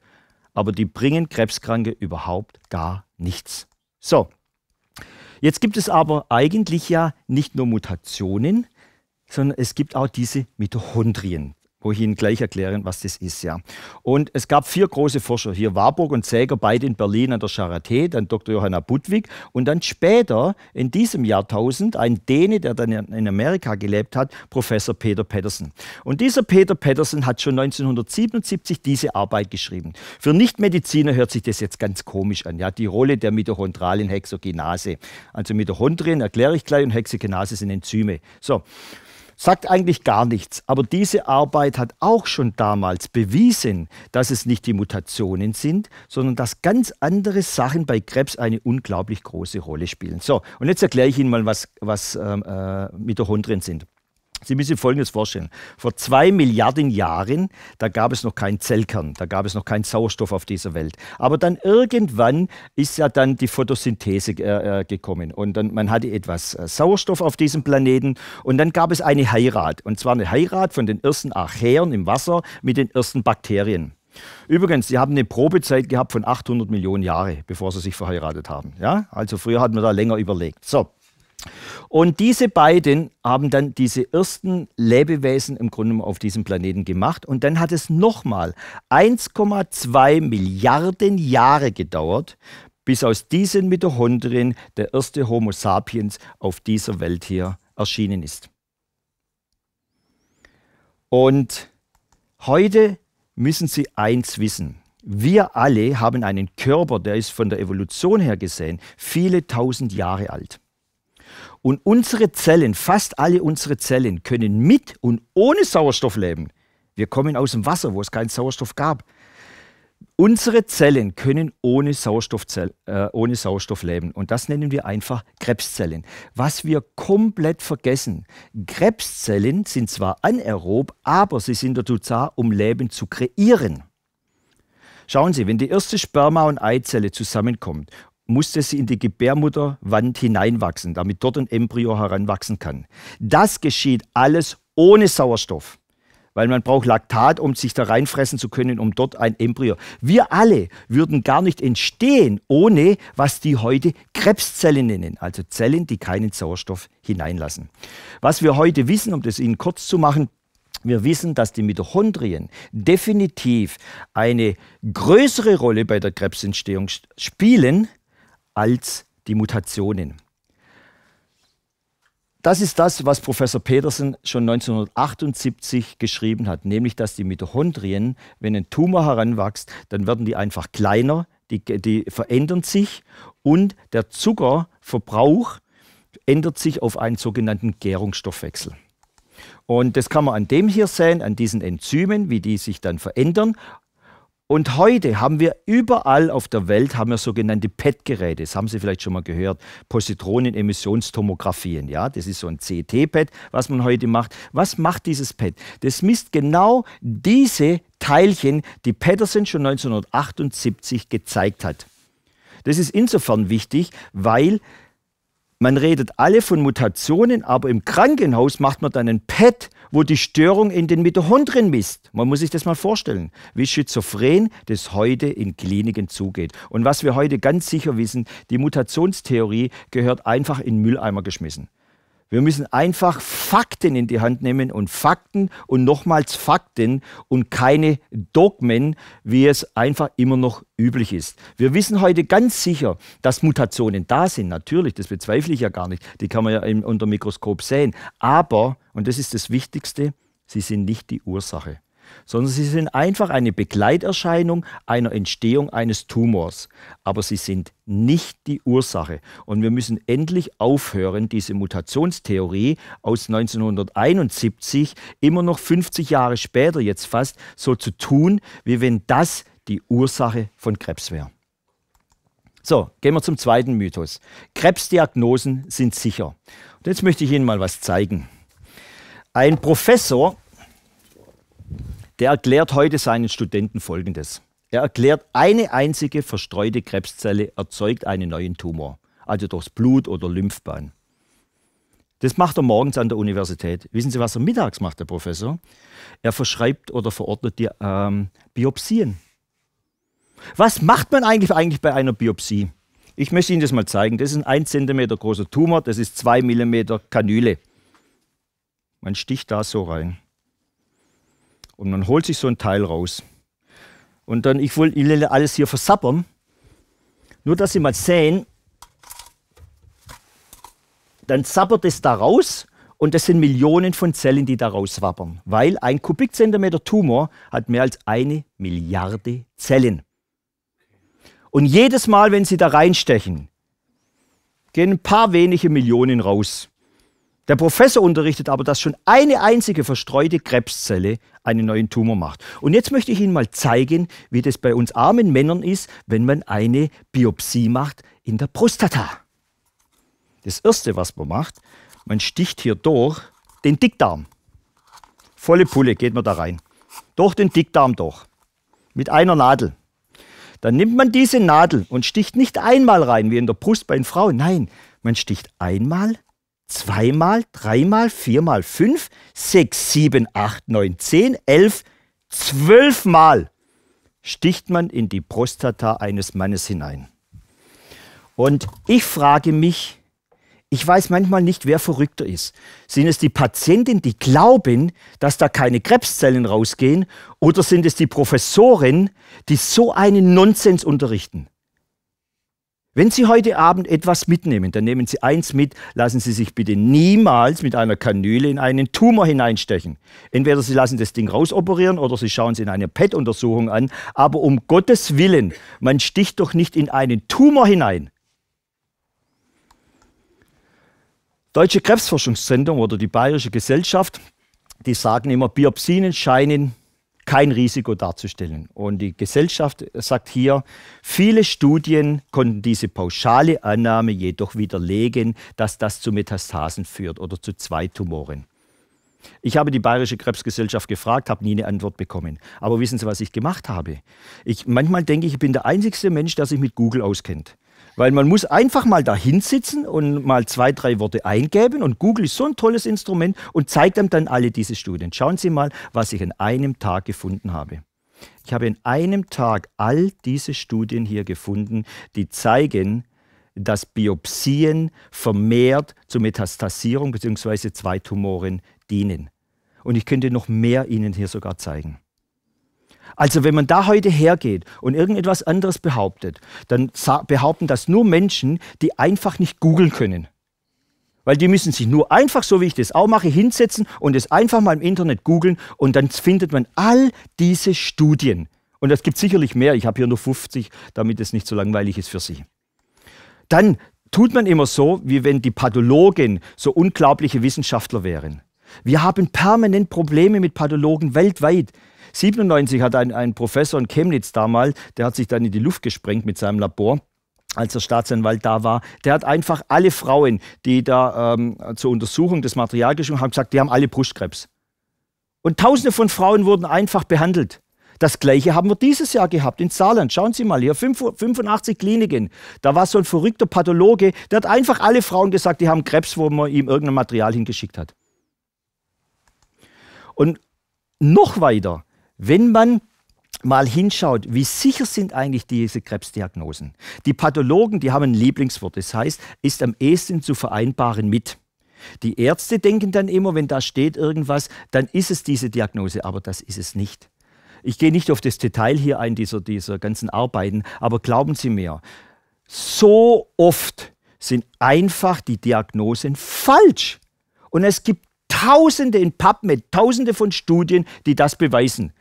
Aber die bringen Krebskranke überhaupt gar nichts. So, jetzt gibt es aber eigentlich ja nicht nur Mutationen, sondern es gibt auch diese Mitochondrien wo ich Ihnen gleich erklären, was das ist. Ja. Und es gab vier große Forscher hier, Warburg und Säger, beide in Berlin an der Charité, dann Dr. Johanna Budwig und dann später in diesem Jahrtausend ein Däne, der dann in Amerika gelebt hat, Professor Peter Patterson. Und dieser Peter Patterson hat schon 1977 diese Arbeit geschrieben. Für Nichtmediziner hört sich das jetzt ganz komisch an, ja, die Rolle der mitochondralen Hexogenase. Also Mitochondrien erkläre ich gleich und Hexogenase sind Enzyme. So, sagt eigentlich gar nichts. Aber diese Arbeit hat auch schon damals bewiesen, dass es nicht die Mutationen sind, sondern dass ganz andere Sachen bei Krebs eine unglaublich große Rolle spielen. So, und jetzt erkläre ich Ihnen mal, was, was ähm, äh, Mitochondrien sind. Sie müssen sich Folgendes vorstellen. Vor zwei Milliarden Jahren, da gab es noch keinen Zellkern, da gab es noch keinen Sauerstoff auf dieser Welt. Aber dann irgendwann ist ja dann die Photosynthese äh, äh gekommen. Und dann, man hatte etwas äh, Sauerstoff auf diesem Planeten. Und dann gab es eine Heirat. Und zwar eine Heirat von den ersten Archäern im Wasser mit den ersten Bakterien. Übrigens, sie haben eine Probezeit gehabt von 800 Millionen Jahren, bevor sie sich verheiratet haben. Ja? Also früher hat man da länger überlegt. So, und diese beiden haben dann diese ersten Lebewesen im Grunde auf diesem Planeten gemacht. Und dann hat es nochmal 1,2 Milliarden Jahre gedauert, bis aus diesen Mitochondrien der erste Homo sapiens auf dieser Welt hier erschienen ist. Und heute müssen Sie eins wissen. Wir alle haben einen Körper, der ist von der Evolution her gesehen viele tausend Jahre alt. Und unsere Zellen, fast alle unsere Zellen, können mit und ohne Sauerstoff leben. Wir kommen aus dem Wasser, wo es keinen Sauerstoff gab. Unsere Zellen können ohne Sauerstoff, äh, ohne Sauerstoff leben. Und das nennen wir einfach Krebszellen. Was wir komplett vergessen, Krebszellen sind zwar anaerob, aber sie sind dazu da, um Leben zu kreieren. Schauen Sie, wenn die erste Sperma- und Eizelle zusammenkommt musste sie in die Gebärmutterwand hineinwachsen, damit dort ein Embryo heranwachsen kann. Das geschieht alles ohne Sauerstoff, weil man braucht Laktat, um sich da reinfressen zu können, um dort ein Embryo. Wir alle würden gar nicht entstehen ohne, was die heute Krebszellen nennen, also Zellen, die keinen Sauerstoff hineinlassen. Was wir heute wissen, um das Ihnen kurz zu machen, wir wissen, dass die Mitochondrien definitiv eine größere Rolle bei der Krebsentstehung spielen als die Mutationen. Das ist das, was Professor Petersen schon 1978 geschrieben hat, nämlich dass die Mitochondrien, wenn ein Tumor heranwächst, dann werden die einfach kleiner, die, die verändern sich und der Zuckerverbrauch ändert sich auf einen sogenannten Gärungsstoffwechsel. Und das kann man an dem hier sehen, an diesen Enzymen, wie die sich dann verändern. Und heute haben wir überall auf der Welt haben wir sogenannte PET-Geräte. Das haben Sie vielleicht schon mal gehört. Positronen-Emissionstomographien. Ja? Das ist so ein CT-PET, e was man heute macht. Was macht dieses PET? Das misst genau diese Teilchen, die Patterson schon 1978 gezeigt hat. Das ist insofern wichtig, weil man redet alle von Mutationen, aber im Krankenhaus macht man dann ein PET, wo die Störung in den Mitochondrien misst. Man muss sich das mal vorstellen, wie schizophren das heute in Kliniken zugeht. Und was wir heute ganz sicher wissen, die Mutationstheorie gehört einfach in Mülleimer geschmissen. Wir müssen einfach Fakten in die Hand nehmen und Fakten und nochmals Fakten und keine Dogmen, wie es einfach immer noch üblich ist. Wir wissen heute ganz sicher, dass Mutationen da sind. Natürlich, das bezweifle ich ja gar nicht. Die kann man ja unter dem Mikroskop sehen. Aber, und das ist das Wichtigste, sie sind nicht die Ursache sondern sie sind einfach eine Begleiterscheinung einer Entstehung eines Tumors. Aber sie sind nicht die Ursache. Und wir müssen endlich aufhören, diese Mutationstheorie aus 1971, immer noch 50 Jahre später jetzt fast, so zu tun, wie wenn das die Ursache von Krebs wäre. So, gehen wir zum zweiten Mythos. Krebsdiagnosen sind sicher. Und jetzt möchte ich Ihnen mal was zeigen. Ein Professor der erklärt heute seinen Studenten Folgendes. Er erklärt, eine einzige verstreute Krebszelle erzeugt einen neuen Tumor, also durchs Blut oder Lymphbahn. Das macht er morgens an der Universität. Wissen Sie, was er mittags macht, der Professor? Er verschreibt oder verordnet die ähm, Biopsien. Was macht man eigentlich, eigentlich bei einer Biopsie? Ich möchte Ihnen das mal zeigen. Das ist ein 1 cm großer Tumor, das ist 2 mm Kanüle. Man sticht da so rein. Und man holt sich so ein Teil raus. Und dann, ich will alles hier versappern. Nur, dass Sie mal sehen, dann zappert es da raus und das sind Millionen von Zellen, die da rauswappern. Weil ein Kubikzentimeter Tumor hat mehr als eine Milliarde Zellen. Und jedes Mal, wenn Sie da reinstechen, gehen ein paar wenige Millionen raus. Der Professor unterrichtet aber, dass schon eine einzige verstreute Krebszelle einen neuen Tumor macht. Und jetzt möchte ich Ihnen mal zeigen, wie das bei uns armen Männern ist, wenn man eine Biopsie macht in der Prostata. Das Erste, was man macht, man sticht hier durch den Dickdarm. Volle Pulle geht man da rein. Durch den Dickdarm durch. Mit einer Nadel. Dann nimmt man diese Nadel und sticht nicht einmal rein, wie in der Brust bei den Frauen. Nein, man sticht einmal rein zweimal, dreimal, viermal, fünf, sechs, sieben, acht, neun, zehn, elf, zwölfmal sticht man in die Prostata eines Mannes hinein. Und ich frage mich, ich weiß manchmal nicht, wer verrückter ist. Sind es die Patienten, die glauben, dass da keine Krebszellen rausgehen, oder sind es die Professoren, die so einen Nonsens unterrichten? Wenn Sie heute Abend etwas mitnehmen, dann nehmen Sie eins mit, lassen Sie sich bitte niemals mit einer Kanüle in einen Tumor hineinstechen. Entweder Sie lassen das Ding rausoperieren oder Sie schauen es in einer PET-Untersuchung an. Aber um Gottes Willen, man sticht doch nicht in einen Tumor hinein. Deutsche Krebsforschungszentrum oder die Bayerische Gesellschaft, die sagen immer, Biopsien scheinen kein Risiko darzustellen. Und die Gesellschaft sagt hier, viele Studien konnten diese pauschale Annahme jedoch widerlegen, dass das zu Metastasen führt oder zu zwei Tumoren. Ich habe die Bayerische Krebsgesellschaft gefragt, habe nie eine Antwort bekommen. Aber wissen Sie, was ich gemacht habe? Ich, manchmal denke ich, ich bin der einzigste Mensch, der sich mit Google auskennt. Weil man muss einfach mal da hinsitzen und mal zwei, drei Worte eingeben und Google ist so ein tolles Instrument und zeigt einem dann alle diese Studien. Schauen Sie mal, was ich in einem Tag gefunden habe. Ich habe in einem Tag all diese Studien hier gefunden, die zeigen, dass Biopsien vermehrt zur Metastasierung bzw. zwei Tumoren dienen. Und ich könnte noch mehr Ihnen hier sogar zeigen. Also wenn man da heute hergeht und irgendetwas anderes behauptet, dann behaupten das nur Menschen, die einfach nicht googeln können. Weil die müssen sich nur einfach, so wie ich das auch mache, hinsetzen und es einfach mal im Internet googeln und dann findet man all diese Studien. Und es gibt sicherlich mehr, ich habe hier nur 50, damit es nicht so langweilig ist für Sie. Dann tut man immer so, wie wenn die Pathologen so unglaubliche Wissenschaftler wären. Wir haben permanent Probleme mit Pathologen weltweit. 97 hat ein, ein Professor in Chemnitz damals, der hat sich dann in die Luft gesprengt mit seinem Labor als der Staatsanwalt da war, der hat einfach alle Frauen, die da ähm, zur Untersuchung des Materials geschickt haben, gesagt, die haben alle Brustkrebs. Und tausende von Frauen wurden einfach behandelt. Das gleiche haben wir dieses Jahr gehabt in Saarland. Schauen Sie mal hier, 85 Kliniken. Da war so ein verrückter Pathologe, der hat einfach alle Frauen gesagt, die haben Krebs, wo man ihm irgendein Material hingeschickt hat. Und noch weiter, wenn man mal hinschaut, wie sicher sind eigentlich diese Krebsdiagnosen. Die Pathologen, die haben ein Lieblingswort, das heißt, ist am ehesten zu vereinbaren mit. Die Ärzte denken dann immer, wenn da steht irgendwas, dann ist es diese Diagnose, aber das ist es nicht. Ich gehe nicht auf das Detail hier ein dieser, dieser ganzen Arbeiten, aber glauben Sie mir, so oft sind einfach die Diagnosen falsch. Und es gibt Tausende in PubMed, Tausende von Studien, die das beweisen.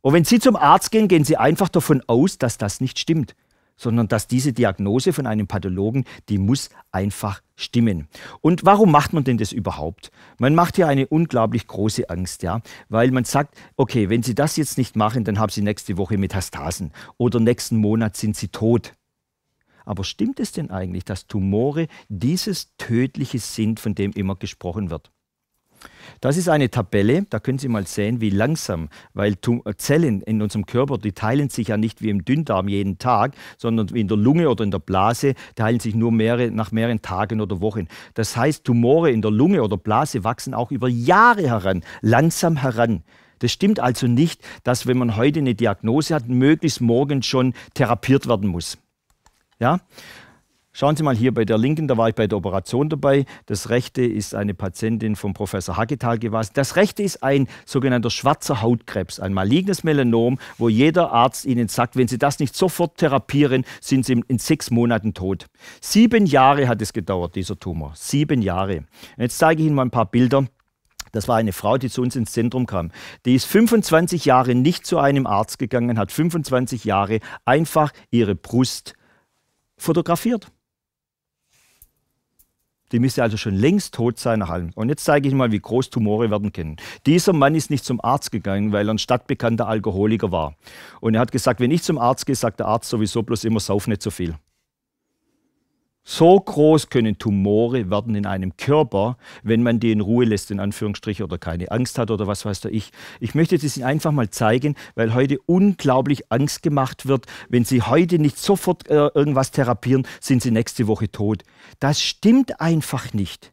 Und wenn Sie zum Arzt gehen, gehen Sie einfach davon aus, dass das nicht stimmt, sondern dass diese Diagnose von einem Pathologen, die muss einfach stimmen. Und warum macht man denn das überhaupt? Man macht hier eine unglaublich große Angst, ja, weil man sagt, okay, wenn Sie das jetzt nicht machen, dann haben Sie nächste Woche Metastasen oder nächsten Monat sind Sie tot. Aber stimmt es denn eigentlich, dass Tumore dieses Tödliche sind, von dem immer gesprochen wird? Das ist eine Tabelle, da können Sie mal sehen, wie langsam, weil äh, Zellen in unserem Körper, die teilen sich ja nicht wie im Dünndarm jeden Tag, sondern wie in der Lunge oder in der Blase teilen sich nur mehrere, nach mehreren Tagen oder Wochen. Das heißt, Tumore in der Lunge oder Blase wachsen auch über Jahre heran, langsam heran. Das stimmt also nicht, dass wenn man heute eine Diagnose hat, möglichst morgen schon therapiert werden muss. Ja? Schauen Sie mal hier bei der linken, da war ich bei der Operation dabei. Das rechte ist eine Patientin von Professor Hagetal gewesen. Das rechte ist ein sogenannter schwarzer Hautkrebs, ein malignes Melanom, wo jeder Arzt Ihnen sagt, wenn Sie das nicht sofort therapieren, sind Sie in sechs Monaten tot. Sieben Jahre hat es gedauert, dieser Tumor. Sieben Jahre. Jetzt zeige ich Ihnen mal ein paar Bilder. Das war eine Frau, die zu uns ins Zentrum kam. Die ist 25 Jahre nicht zu einem Arzt gegangen, hat 25 Jahre einfach ihre Brust fotografiert. Die müsste also schon längst tot sein nach allem. Und jetzt zeige ich mal, wie groß Tumore werden können. Dieser Mann ist nicht zum Arzt gegangen, weil er ein stadtbekannter Alkoholiker war. Und er hat gesagt, wenn ich zum Arzt gehe, sagt der Arzt sowieso bloß immer, sauf nicht so viel. So groß können Tumore werden in einem Körper, wenn man die in Ruhe lässt, in Anführungsstrichen, oder keine Angst hat oder was weiß da ich. Ich möchte das Ihnen einfach mal zeigen, weil heute unglaublich Angst gemacht wird. Wenn Sie heute nicht sofort äh, irgendwas therapieren, sind Sie nächste Woche tot. Das stimmt einfach nicht.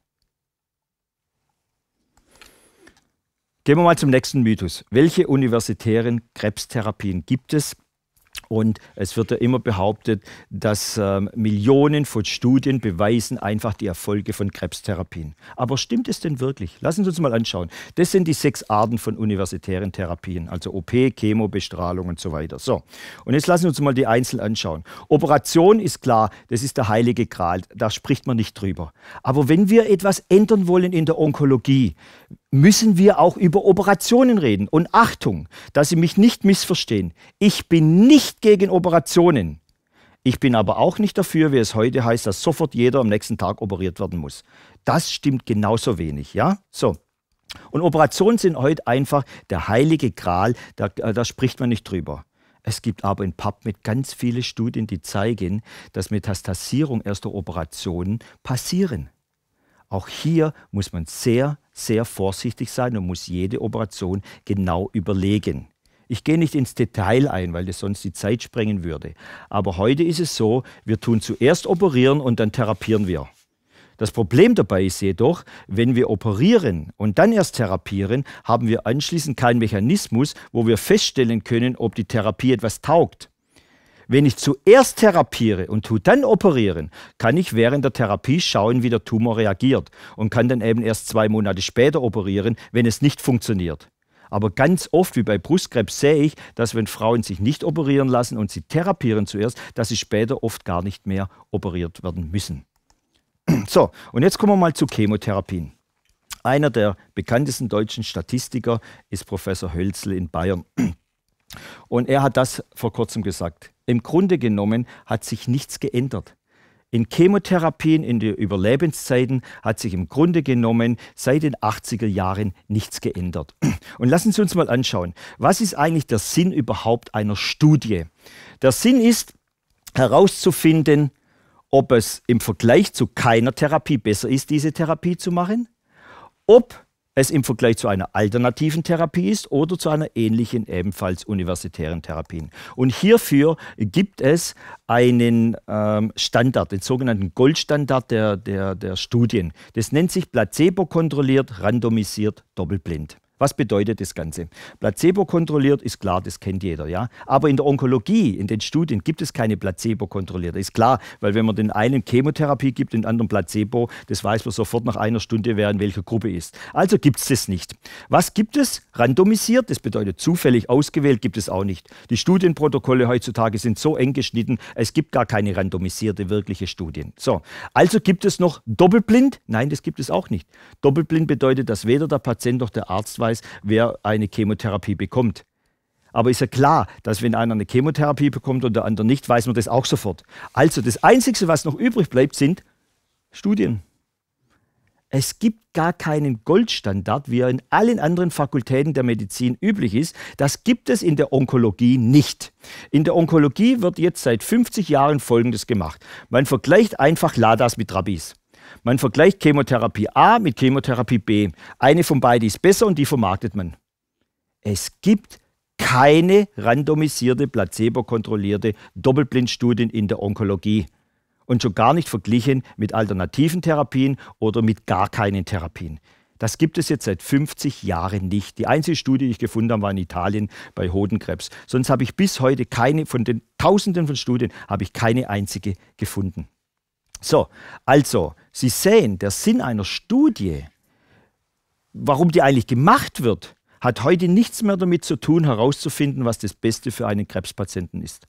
Gehen wir mal zum nächsten Mythos. Welche universitären Krebstherapien gibt es? Und es wird ja immer behauptet, dass äh, Millionen von Studien beweisen einfach die Erfolge von Krebstherapien. Aber stimmt es denn wirklich? Lassen Sie uns mal anschauen. Das sind die sechs Arten von universitären Therapien, also OP, Chemo, Bestrahlung und so weiter. So, und jetzt lassen Sie uns mal die einzeln anschauen. Operation ist klar, das ist der heilige Gral, da spricht man nicht drüber. Aber wenn wir etwas ändern wollen in der Onkologie, müssen wir auch über Operationen reden. Und Achtung, dass Sie mich nicht missverstehen. Ich bin nicht gegen Operationen. Ich bin aber auch nicht dafür, wie es heute heißt, dass sofort jeder am nächsten Tag operiert werden muss. Das stimmt genauso wenig, ja? So. Und Operationen sind heute einfach der heilige Gral, da, äh, da spricht man nicht drüber. Es gibt aber in Papp mit ganz viele Studien, die zeigen, dass Metastasierung erster Operationen passieren. Auch hier muss man sehr sehr vorsichtig sein und muss jede Operation genau überlegen. Ich gehe nicht ins Detail ein, weil das sonst die Zeit sprengen würde. Aber heute ist es so, wir tun zuerst operieren und dann therapieren wir. Das Problem dabei ist jedoch, wenn wir operieren und dann erst therapieren, haben wir anschließend keinen Mechanismus, wo wir feststellen können, ob die Therapie etwas taugt. Wenn ich zuerst therapiere und tu dann operieren, kann ich während der Therapie schauen, wie der Tumor reagiert und kann dann eben erst zwei Monate später operieren, wenn es nicht funktioniert. Aber ganz oft, wie bei Brustkrebs, sehe ich, dass wenn Frauen sich nicht operieren lassen und sie therapieren zuerst, dass sie später oft gar nicht mehr operiert werden müssen. So, und jetzt kommen wir mal zu Chemotherapien. Einer der bekanntesten deutschen Statistiker ist Professor Hölzel in Bayern. Und er hat das vor kurzem gesagt. Im Grunde genommen hat sich nichts geändert. In Chemotherapien, in den Überlebenszeiten hat sich im Grunde genommen seit den 80er Jahren nichts geändert. Und lassen Sie uns mal anschauen, was ist eigentlich der Sinn überhaupt einer Studie? Der Sinn ist herauszufinden, ob es im Vergleich zu keiner Therapie besser ist, diese Therapie zu machen, ob es im Vergleich zu einer alternativen Therapie ist oder zu einer ähnlichen, ebenfalls universitären Therapie. Und hierfür gibt es einen ähm, Standard, den sogenannten Goldstandard der, der, der Studien. Das nennt sich placebo-kontrolliert, randomisiert, doppelblind. Was bedeutet das Ganze? Placebo-kontrolliert ist klar, das kennt jeder, ja. Aber in der Onkologie, in den Studien gibt es keine Placebo-kontrollierte. Ist klar, weil wenn man den einen Chemotherapie gibt, den anderen Placebo, das weiß man sofort nach einer Stunde, wer in welcher Gruppe ist. Also gibt es das nicht. Was gibt es? Randomisiert, das bedeutet zufällig ausgewählt, gibt es auch nicht. Die Studienprotokolle heutzutage sind so eng geschnitten, es gibt gar keine randomisierte wirkliche Studien. So, also gibt es noch doppelblind? Nein, das gibt es auch nicht. Doppelblind bedeutet, dass weder der Patient noch der Arzt weiß, weiß, wer eine Chemotherapie bekommt. Aber ist ja klar, dass wenn einer eine Chemotherapie bekommt und der andere nicht, weiß man das auch sofort. Also das Einzige, was noch übrig bleibt, sind Studien. Es gibt gar keinen Goldstandard, wie er in allen anderen Fakultäten der Medizin üblich ist. Das gibt es in der Onkologie nicht. In der Onkologie wird jetzt seit 50 Jahren Folgendes gemacht. Man vergleicht einfach Ladas mit Rabis. Man vergleicht Chemotherapie A mit Chemotherapie B. Eine von beiden ist besser und die vermarktet man. Es gibt keine randomisierte, placebo-kontrollierte Doppelblindstudien in der Onkologie und schon gar nicht verglichen mit alternativen Therapien oder mit gar keinen Therapien. Das gibt es jetzt seit 50 Jahren nicht. Die einzige Studie, die ich gefunden habe, war in Italien bei Hodenkrebs. Sonst habe ich bis heute keine von den Tausenden von Studien habe ich keine einzige gefunden. So, also, Sie sehen, der Sinn einer Studie, warum die eigentlich gemacht wird, hat heute nichts mehr damit zu tun, herauszufinden, was das Beste für einen Krebspatienten ist.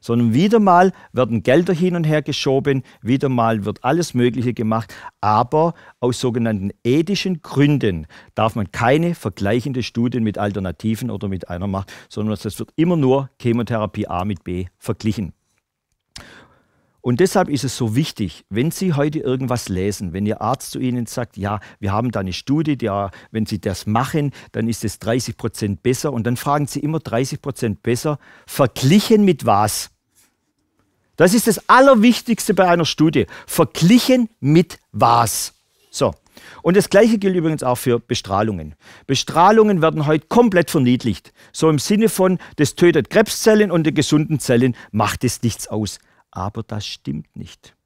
Sondern wieder mal werden Gelder hin und her geschoben, wieder mal wird alles Mögliche gemacht, aber aus sogenannten ethischen Gründen darf man keine vergleichende Studien mit Alternativen oder mit einer machen, sondern es wird immer nur Chemotherapie A mit B verglichen. Und deshalb ist es so wichtig, wenn Sie heute irgendwas lesen, wenn Ihr Arzt zu Ihnen sagt, ja, wir haben da eine Studie, ja, wenn Sie das machen, dann ist es 30 Prozent besser. Und dann fragen Sie immer 30 Prozent besser, verglichen mit was? Das ist das Allerwichtigste bei einer Studie. Verglichen mit was? So. Und das Gleiche gilt übrigens auch für Bestrahlungen. Bestrahlungen werden heute komplett verniedlicht. So im Sinne von, das tötet Krebszellen und den gesunden Zellen macht es nichts aus. Aber das stimmt nicht.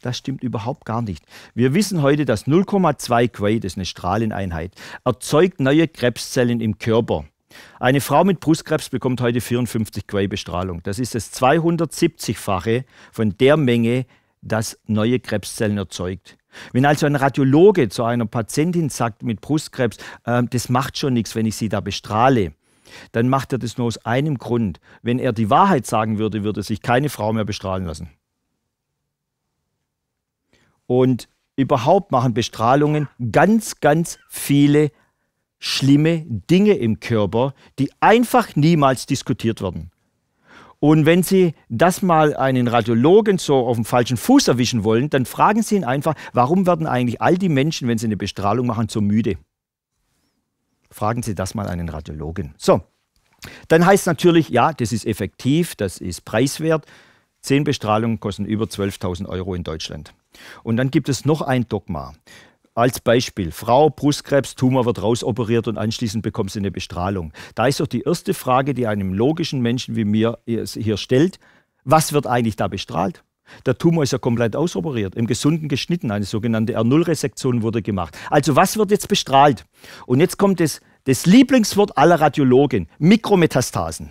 Das stimmt überhaupt gar nicht. Wir wissen heute, dass 0,2 Quay, das ist eine Strahleneinheit, erzeugt neue Krebszellen im Körper. Eine Frau mit Brustkrebs bekommt heute 54 Quay Bestrahlung. Das ist das 270-fache von der Menge, das neue Krebszellen erzeugt. Wenn also ein Radiologe zu einer Patientin sagt mit Brustkrebs, äh, das macht schon nichts, wenn ich sie da bestrahle, dann macht er das nur aus einem Grund. Wenn er die Wahrheit sagen würde, würde sich keine Frau mehr bestrahlen lassen. Und überhaupt machen Bestrahlungen ganz, ganz viele schlimme Dinge im Körper, die einfach niemals diskutiert werden. Und wenn Sie das mal einen Radiologen so auf dem falschen Fuß erwischen wollen, dann fragen Sie ihn einfach, warum werden eigentlich all die Menschen, wenn sie eine Bestrahlung machen, so müde? Fragen Sie das mal einen Radiologen. So, dann heißt natürlich, ja, das ist effektiv, das ist preiswert. Zehn Bestrahlungen kosten über 12.000 Euro in Deutschland. Und dann gibt es noch ein Dogma. Als Beispiel, Frau, Brustkrebs, Tumor wird rausoperiert und anschließend bekommt sie eine Bestrahlung. Da ist doch die erste Frage, die einem logischen Menschen wie mir hier stellt, was wird eigentlich da bestrahlt? Der Tumor ist ja komplett ausoperiert, im Gesunden geschnitten. Eine sogenannte R0-Resektion wurde gemacht. Also was wird jetzt bestrahlt? Und jetzt kommt das, das Lieblingswort aller Radiologen, Mikrometastasen.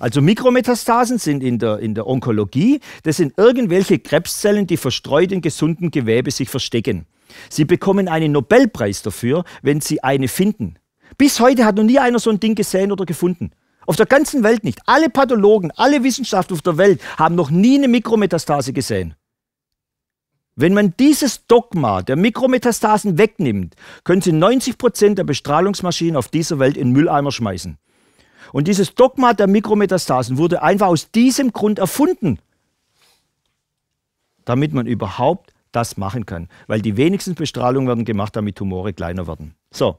Also Mikrometastasen sind in der, in der Onkologie, das sind irgendwelche Krebszellen, die verstreut in gesunden Gewebe sich verstecken. Sie bekommen einen Nobelpreis dafür, wenn sie eine finden. Bis heute hat noch nie einer so ein Ding gesehen oder gefunden. Auf der ganzen Welt nicht. Alle Pathologen, alle Wissenschaftler auf der Welt haben noch nie eine Mikrometastase gesehen. Wenn man dieses Dogma der Mikrometastasen wegnimmt, können Sie 90 Prozent der Bestrahlungsmaschinen auf dieser Welt in Mülleimer schmeißen. Und dieses Dogma der Mikrometastasen wurde einfach aus diesem Grund erfunden, damit man überhaupt das machen kann. Weil die wenigsten Bestrahlungen werden gemacht, damit Tumore kleiner werden. So,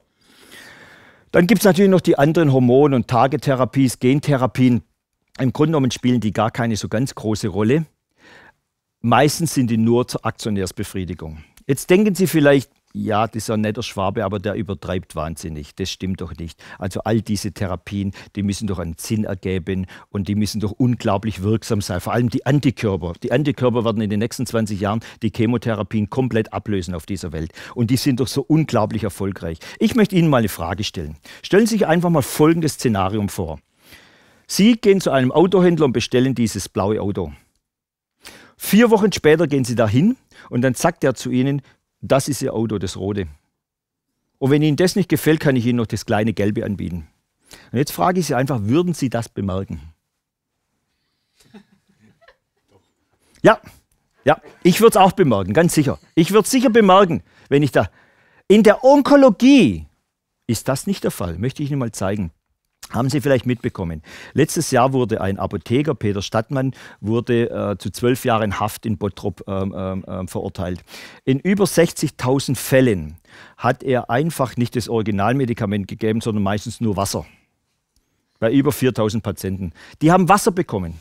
dann gibt es natürlich noch die anderen Hormone und Targettherapien, Gentherapien. Im Grunde genommen spielen die gar keine so ganz große Rolle. Meistens sind die nur zur Aktionärsbefriedigung. Jetzt denken Sie vielleicht, ja, das ist ein netter Schwabe, aber der übertreibt wahnsinnig. Das stimmt doch nicht. Also all diese Therapien, die müssen doch einen Sinn ergeben und die müssen doch unglaublich wirksam sein. Vor allem die Antikörper. Die Antikörper werden in den nächsten 20 Jahren die Chemotherapien komplett ablösen auf dieser Welt. Und die sind doch so unglaublich erfolgreich. Ich möchte Ihnen mal eine Frage stellen. Stellen Sie sich einfach mal folgendes Szenarium vor. Sie gehen zu einem Autohändler und bestellen dieses blaue Auto. Vier Wochen später gehen Sie dahin und dann sagt er zu Ihnen, das ist Ihr Auto, das rote. Und wenn Ihnen das nicht gefällt, kann ich Ihnen noch das kleine gelbe anbieten. Und jetzt frage ich Sie einfach, würden Sie das bemerken? Ja, ja, ich würde es auch bemerken, ganz sicher. Ich würde es sicher bemerken, wenn ich da. In der Onkologie ist das nicht der Fall, möchte ich Ihnen mal zeigen. Haben Sie vielleicht mitbekommen. Letztes Jahr wurde ein Apotheker, Peter Stadtmann, wurde äh, zu zwölf Jahren Haft in Bottrop ähm, ähm, ähm verurteilt. In über 60.000 Fällen hat er einfach nicht das Originalmedikament gegeben, sondern meistens nur Wasser. Bei über 4.000 Patienten. Die haben Wasser bekommen.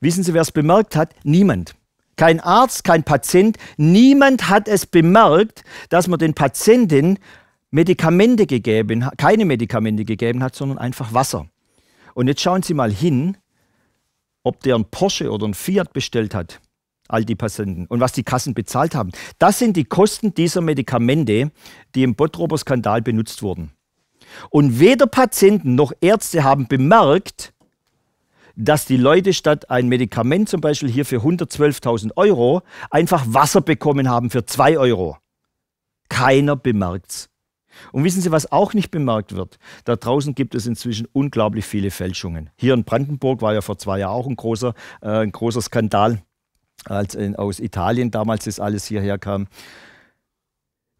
Wissen Sie, wer es bemerkt hat? Niemand. Kein Arzt, kein Patient. Niemand hat es bemerkt, dass man den Patienten Medikamente gegeben, keine Medikamente gegeben hat, sondern einfach Wasser. Und jetzt schauen Sie mal hin, ob der ein Porsche oder ein Fiat bestellt hat, all die Patienten, und was die Kassen bezahlt haben. Das sind die Kosten dieser Medikamente, die im Bottroper-Skandal benutzt wurden. Und weder Patienten noch Ärzte haben bemerkt, dass die Leute statt ein Medikament zum Beispiel hier für 112.000 Euro einfach Wasser bekommen haben für 2 Euro. Keiner bemerkt es. Und wissen Sie, was auch nicht bemerkt wird? Da draußen gibt es inzwischen unglaublich viele Fälschungen. Hier in Brandenburg war ja vor zwei Jahren auch ein großer, äh, ein großer Skandal, als in, aus Italien damals das alles hierher kam.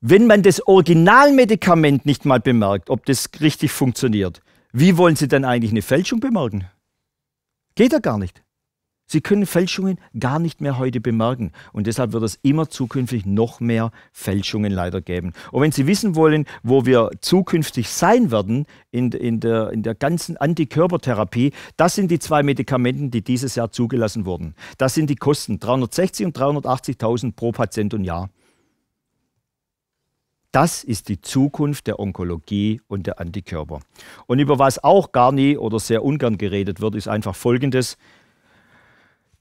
Wenn man das Originalmedikament nicht mal bemerkt, ob das richtig funktioniert, wie wollen Sie dann eigentlich eine Fälschung bemerken? Geht ja gar nicht. Sie können Fälschungen gar nicht mehr heute bemerken und deshalb wird es immer zukünftig noch mehr Fälschungen leider geben. Und wenn Sie wissen wollen, wo wir zukünftig sein werden in, in, der, in der ganzen Antikörpertherapie, das sind die zwei Medikamente, die dieses Jahr zugelassen wurden. Das sind die Kosten 360 und 380.000 pro Patient und Jahr. Das ist die Zukunft der Onkologie und der Antikörper. Und über was auch gar nie oder sehr ungern geredet wird, ist einfach Folgendes.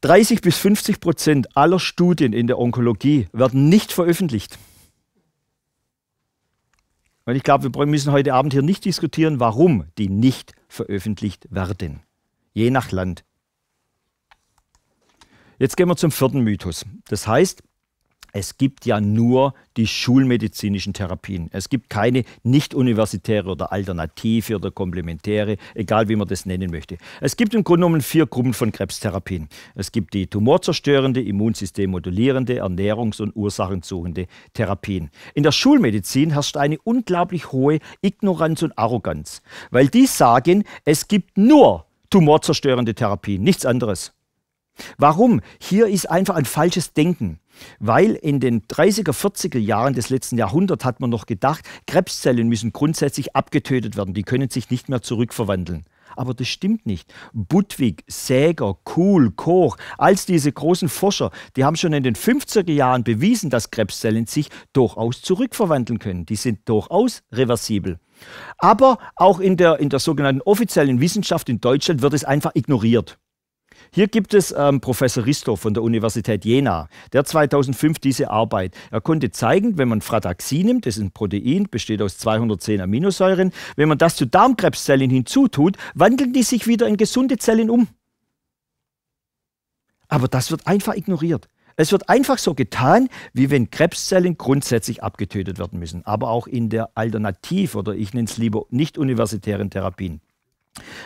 30 bis 50 Prozent aller Studien in der Onkologie werden nicht veröffentlicht. Und ich glaube, wir müssen heute Abend hier nicht diskutieren, warum die nicht veröffentlicht werden. Je nach Land. Jetzt gehen wir zum vierten Mythos. Das heißt, es gibt ja nur die schulmedizinischen Therapien. Es gibt keine nicht-universitäre oder alternative oder komplementäre, egal wie man das nennen möchte. Es gibt im Grunde genommen vier Gruppen von Krebstherapien. Es gibt die tumorzerstörende, immunsystemmodulierende, ernährungs- und ursachensuchende Therapien. In der Schulmedizin herrscht eine unglaublich hohe Ignoranz und Arroganz, weil die sagen, es gibt nur tumorzerstörende Therapien, nichts anderes. Warum? Hier ist einfach ein falsches Denken. Weil in den 30er, 40er Jahren des letzten Jahrhunderts hat man noch gedacht, Krebszellen müssen grundsätzlich abgetötet werden, die können sich nicht mehr zurückverwandeln. Aber das stimmt nicht. Budwig, Säger, Kuhl, Koch, all diese großen Forscher, die haben schon in den 50er Jahren bewiesen, dass Krebszellen sich durchaus zurückverwandeln können. Die sind durchaus reversibel. Aber auch in der, in der sogenannten offiziellen Wissenschaft in Deutschland wird es einfach ignoriert. Hier gibt es ähm, Professor Risto von der Universität Jena, der 2005 diese Arbeit. Er konnte zeigen, wenn man Frataxin nimmt, das ist ein Protein, besteht aus 210 Aminosäuren, wenn man das zu Darmkrebszellen hinzutut, wandeln die sich wieder in gesunde Zellen um. Aber das wird einfach ignoriert. Es wird einfach so getan, wie wenn Krebszellen grundsätzlich abgetötet werden müssen, aber auch in der Alternativ- oder ich nenne es lieber nicht universitären Therapien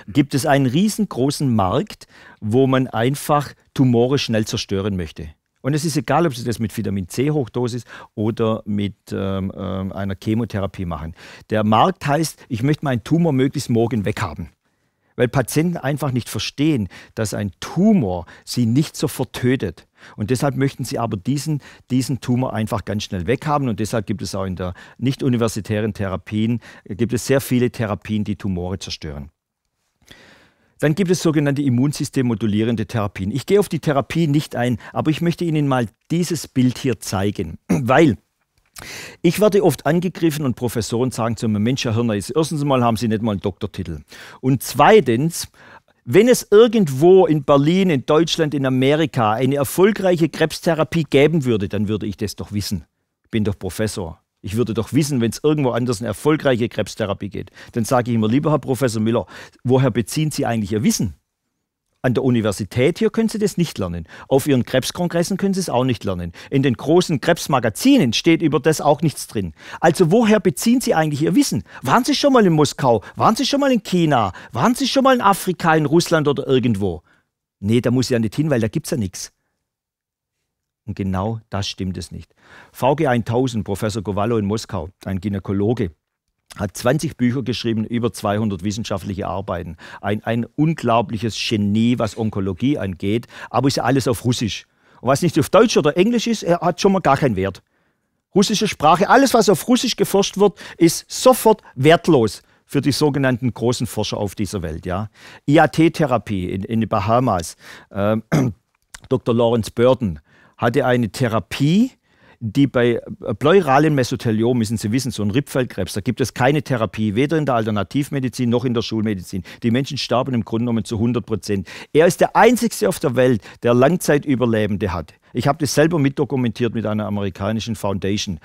gibt es einen riesengroßen Markt, wo man einfach Tumore schnell zerstören möchte. Und es ist egal, ob Sie das mit Vitamin C Hochdosis oder mit ähm, ähm, einer Chemotherapie machen. Der Markt heißt, ich möchte meinen Tumor möglichst morgen weghaben. Weil Patienten einfach nicht verstehen, dass ein Tumor sie nicht sofort tötet. Und deshalb möchten sie aber diesen, diesen Tumor einfach ganz schnell weghaben. Und deshalb gibt es auch in der nicht-universitären Therapien, äh, gibt es sehr viele Therapien, die Tumore zerstören. Dann gibt es sogenannte immunsystemmodulierende Therapien. Ich gehe auf die Therapie nicht ein, aber ich möchte Ihnen mal dieses Bild hier zeigen, weil ich werde oft angegriffen und Professoren sagen zu mir, Mensch, Herr Hirner, erstens mal haben Sie nicht mal einen Doktortitel. Und zweitens, wenn es irgendwo in Berlin, in Deutschland, in Amerika eine erfolgreiche Krebstherapie geben würde, dann würde ich das doch wissen. Ich bin doch Professor. Ich würde doch wissen, wenn es irgendwo anders eine erfolgreiche Krebstherapie geht. Dann sage ich immer, lieber Herr Professor Müller, woher beziehen Sie eigentlich Ihr Wissen? An der Universität hier können Sie das nicht lernen. Auf Ihren Krebskongressen können Sie es auch nicht lernen. In den großen Krebsmagazinen steht über das auch nichts drin. Also woher beziehen Sie eigentlich Ihr Wissen? Waren Sie schon mal in Moskau? Waren Sie schon mal in China? Waren Sie schon mal in Afrika, in Russland oder irgendwo? Nee, da muss ich ja nicht hin, weil da gibt es ja nichts. Und genau das stimmt es nicht. VG 1000, Professor Govallo in Moskau, ein Gynäkologe, hat 20 Bücher geschrieben, über 200 wissenschaftliche Arbeiten. Ein, ein unglaubliches Genie, was Onkologie angeht, aber ist ja alles auf Russisch. Und was nicht auf Deutsch oder Englisch ist, er hat schon mal gar keinen Wert. Russische Sprache, alles, was auf Russisch geforscht wird, ist sofort wertlos für die sogenannten großen Forscher auf dieser Welt. Ja? IAT-Therapie in, in den Bahamas. Ähm, Dr. Lawrence Burden, hatte eine Therapie, die bei äh, pleuralen Mesotheliom, müssen Sie wissen, so ein Rippfeldkrebs, da gibt es keine Therapie, weder in der Alternativmedizin noch in der Schulmedizin. Die Menschen starben im Grunde genommen zu 100 Prozent. Er ist der einzige auf der Welt, der Langzeitüberlebende hat. Ich habe das selber mitdokumentiert mit einer amerikanischen Foundation.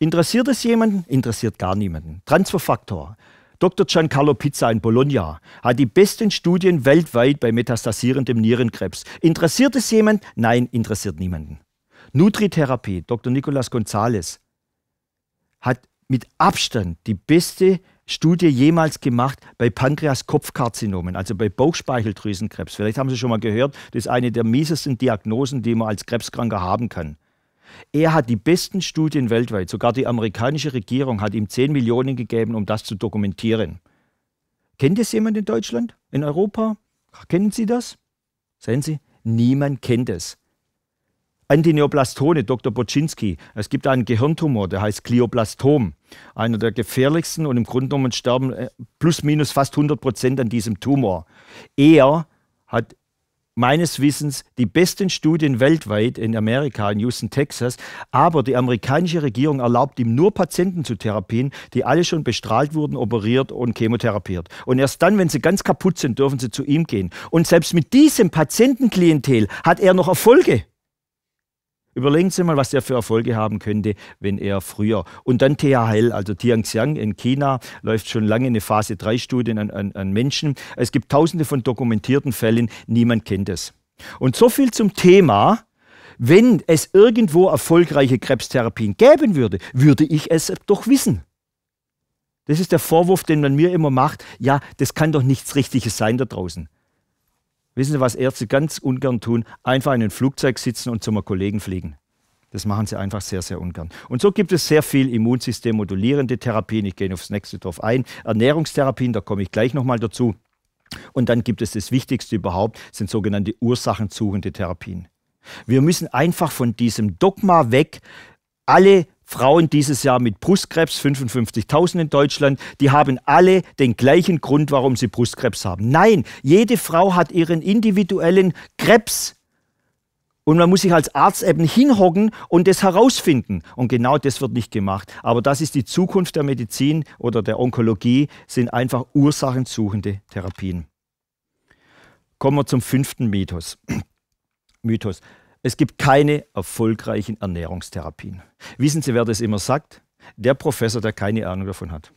Interessiert es jemanden? Interessiert gar niemanden. Transferfaktor. Dr. Giancarlo Pizza in Bologna hat die besten Studien weltweit bei metastasierendem Nierenkrebs. Interessiert es jemand? Nein, interessiert niemanden. Nutritherapie, Dr. Nicolas Gonzalez, hat mit Abstand die beste Studie jemals gemacht bei Pankreaskopfkarzinomen, also bei Bauchspeicheldrüsenkrebs. Vielleicht haben Sie schon mal gehört, das ist eine der miesesten Diagnosen, die man als Krebskranker haben kann. Er hat die besten Studien weltweit. Sogar die amerikanische Regierung hat ihm 10 Millionen gegeben, um das zu dokumentieren. Kennt es jemand in Deutschland? In Europa? Kennen Sie das? Sehen Sie, niemand kennt es. Antineoplastone, Dr. Boczynski. Es gibt einen Gehirntumor, der heißt Glioblastom. Einer der gefährlichsten und im Grunde genommen sterben äh, plus minus fast 100 Prozent an diesem Tumor. Er hat meines Wissens die besten Studien weltweit in Amerika, in Houston, Texas. Aber die amerikanische Regierung erlaubt ihm nur Patienten zu therapien, die alle schon bestrahlt wurden, operiert und chemotherapiert. Und erst dann, wenn sie ganz kaputt sind, dürfen sie zu ihm gehen. Und selbst mit diesem Patientenklientel hat er noch Erfolge. Überlegen Sie mal, was er für Erfolge haben könnte, wenn er früher. Und dann THL, also Tianxiang in China, läuft schon lange eine Phase 3-Studie an, an, an Menschen. Es gibt tausende von dokumentierten Fällen, niemand kennt es. Und so viel zum Thema. Wenn es irgendwo erfolgreiche Krebstherapien geben würde, würde ich es doch wissen. Das ist der Vorwurf, den man mir immer macht. Ja, das kann doch nichts Richtiges sein da draußen. Wissen Sie, was Ärzte ganz ungern tun? Einfach in ein Flugzeug sitzen und zu einem Kollegen fliegen. Das machen sie einfach sehr, sehr ungern. Und so gibt es sehr viel immunsystemmodulierende Therapien. Ich gehe aufs nächste drauf ein. Ernährungstherapien, da komme ich gleich nochmal dazu. Und dann gibt es das Wichtigste überhaupt, sind sogenannte ursachensuchende Therapien. Wir müssen einfach von diesem Dogma weg, alle Frauen dieses Jahr mit Brustkrebs, 55.000 in Deutschland, die haben alle den gleichen Grund, warum sie Brustkrebs haben. Nein, jede Frau hat ihren individuellen Krebs. Und man muss sich als Arzt eben hinhocken und das herausfinden. Und genau das wird nicht gemacht. Aber das ist die Zukunft der Medizin oder der Onkologie, sind einfach ursachensuchende Therapien. Kommen wir zum fünften Mythos. Mythos. Es gibt keine erfolgreichen Ernährungstherapien. Wissen Sie, wer das immer sagt? Der Professor, der keine Ahnung davon hat.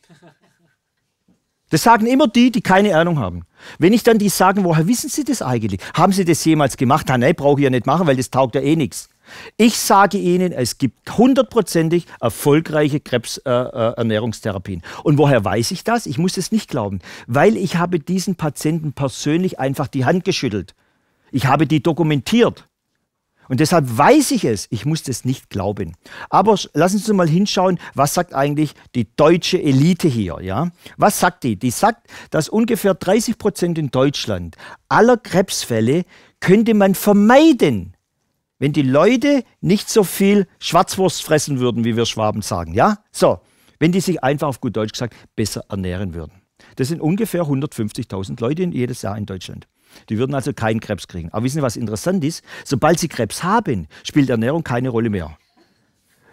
Das sagen immer die, die keine Ahnung haben. Wenn ich dann die sagen, woher wissen Sie das eigentlich? Haben Sie das jemals gemacht? nein, brauche ich ja nicht machen, weil das taugt ja eh nichts. Ich sage Ihnen, es gibt hundertprozentig erfolgreiche Krebsernährungstherapien. Äh, äh Und woher weiß ich das? Ich muss es nicht glauben, weil ich habe diesen Patienten persönlich einfach die Hand geschüttelt. Ich habe die dokumentiert. Und deshalb weiß ich es, ich muss das nicht glauben. Aber lassen Sie mal hinschauen, was sagt eigentlich die deutsche Elite hier? Ja? Was sagt die? Die sagt, dass ungefähr 30 Prozent in Deutschland aller Krebsfälle könnte man vermeiden, wenn die Leute nicht so viel Schwarzwurst fressen würden, wie wir Schwaben sagen. Ja? So, wenn die sich einfach auf gut Deutsch gesagt besser ernähren würden. Das sind ungefähr 150.000 Leute jedes Jahr in Deutschland. Die würden also keinen Krebs kriegen. Aber wissen Sie, was interessant ist? Sobald sie Krebs haben, spielt Ernährung keine Rolle mehr.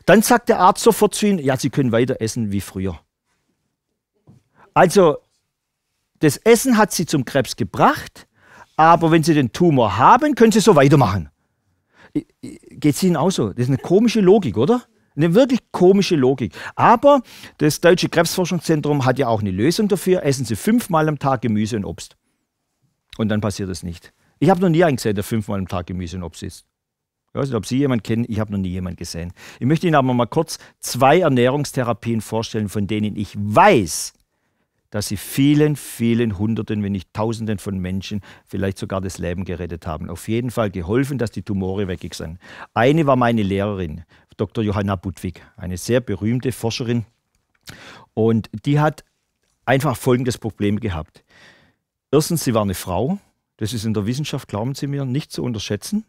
Dann sagt der Arzt sofort zu ihnen, ja, sie können weiter essen wie früher. Also, das Essen hat sie zum Krebs gebracht, aber wenn sie den Tumor haben, können sie so weitermachen. Geht es Ihnen auch so? Das ist eine komische Logik, oder? Eine wirklich komische Logik. Aber das Deutsche Krebsforschungszentrum hat ja auch eine Lösung dafür. Essen Sie fünfmal am Tag Gemüse und Obst. Und dann passiert es nicht. Ich habe noch nie einen gesehen, der fünfmal am Tag Gemüse und Obst isst. Ich weiß nicht, ob Sie jemanden kennen, ich habe noch nie jemanden gesehen. Ich möchte Ihnen aber mal kurz zwei Ernährungstherapien vorstellen, von denen ich weiß, dass sie vielen, vielen Hunderten, wenn nicht Tausenden von Menschen vielleicht sogar das Leben gerettet haben. Auf jeden Fall geholfen, dass die Tumore weg sind. Eine war meine Lehrerin, Dr. Johanna Budwig, eine sehr berühmte Forscherin. Und die hat einfach folgendes Problem gehabt. Erstens, sie war eine Frau. Das ist in der Wissenschaft, glauben Sie mir, nicht zu unterschätzen.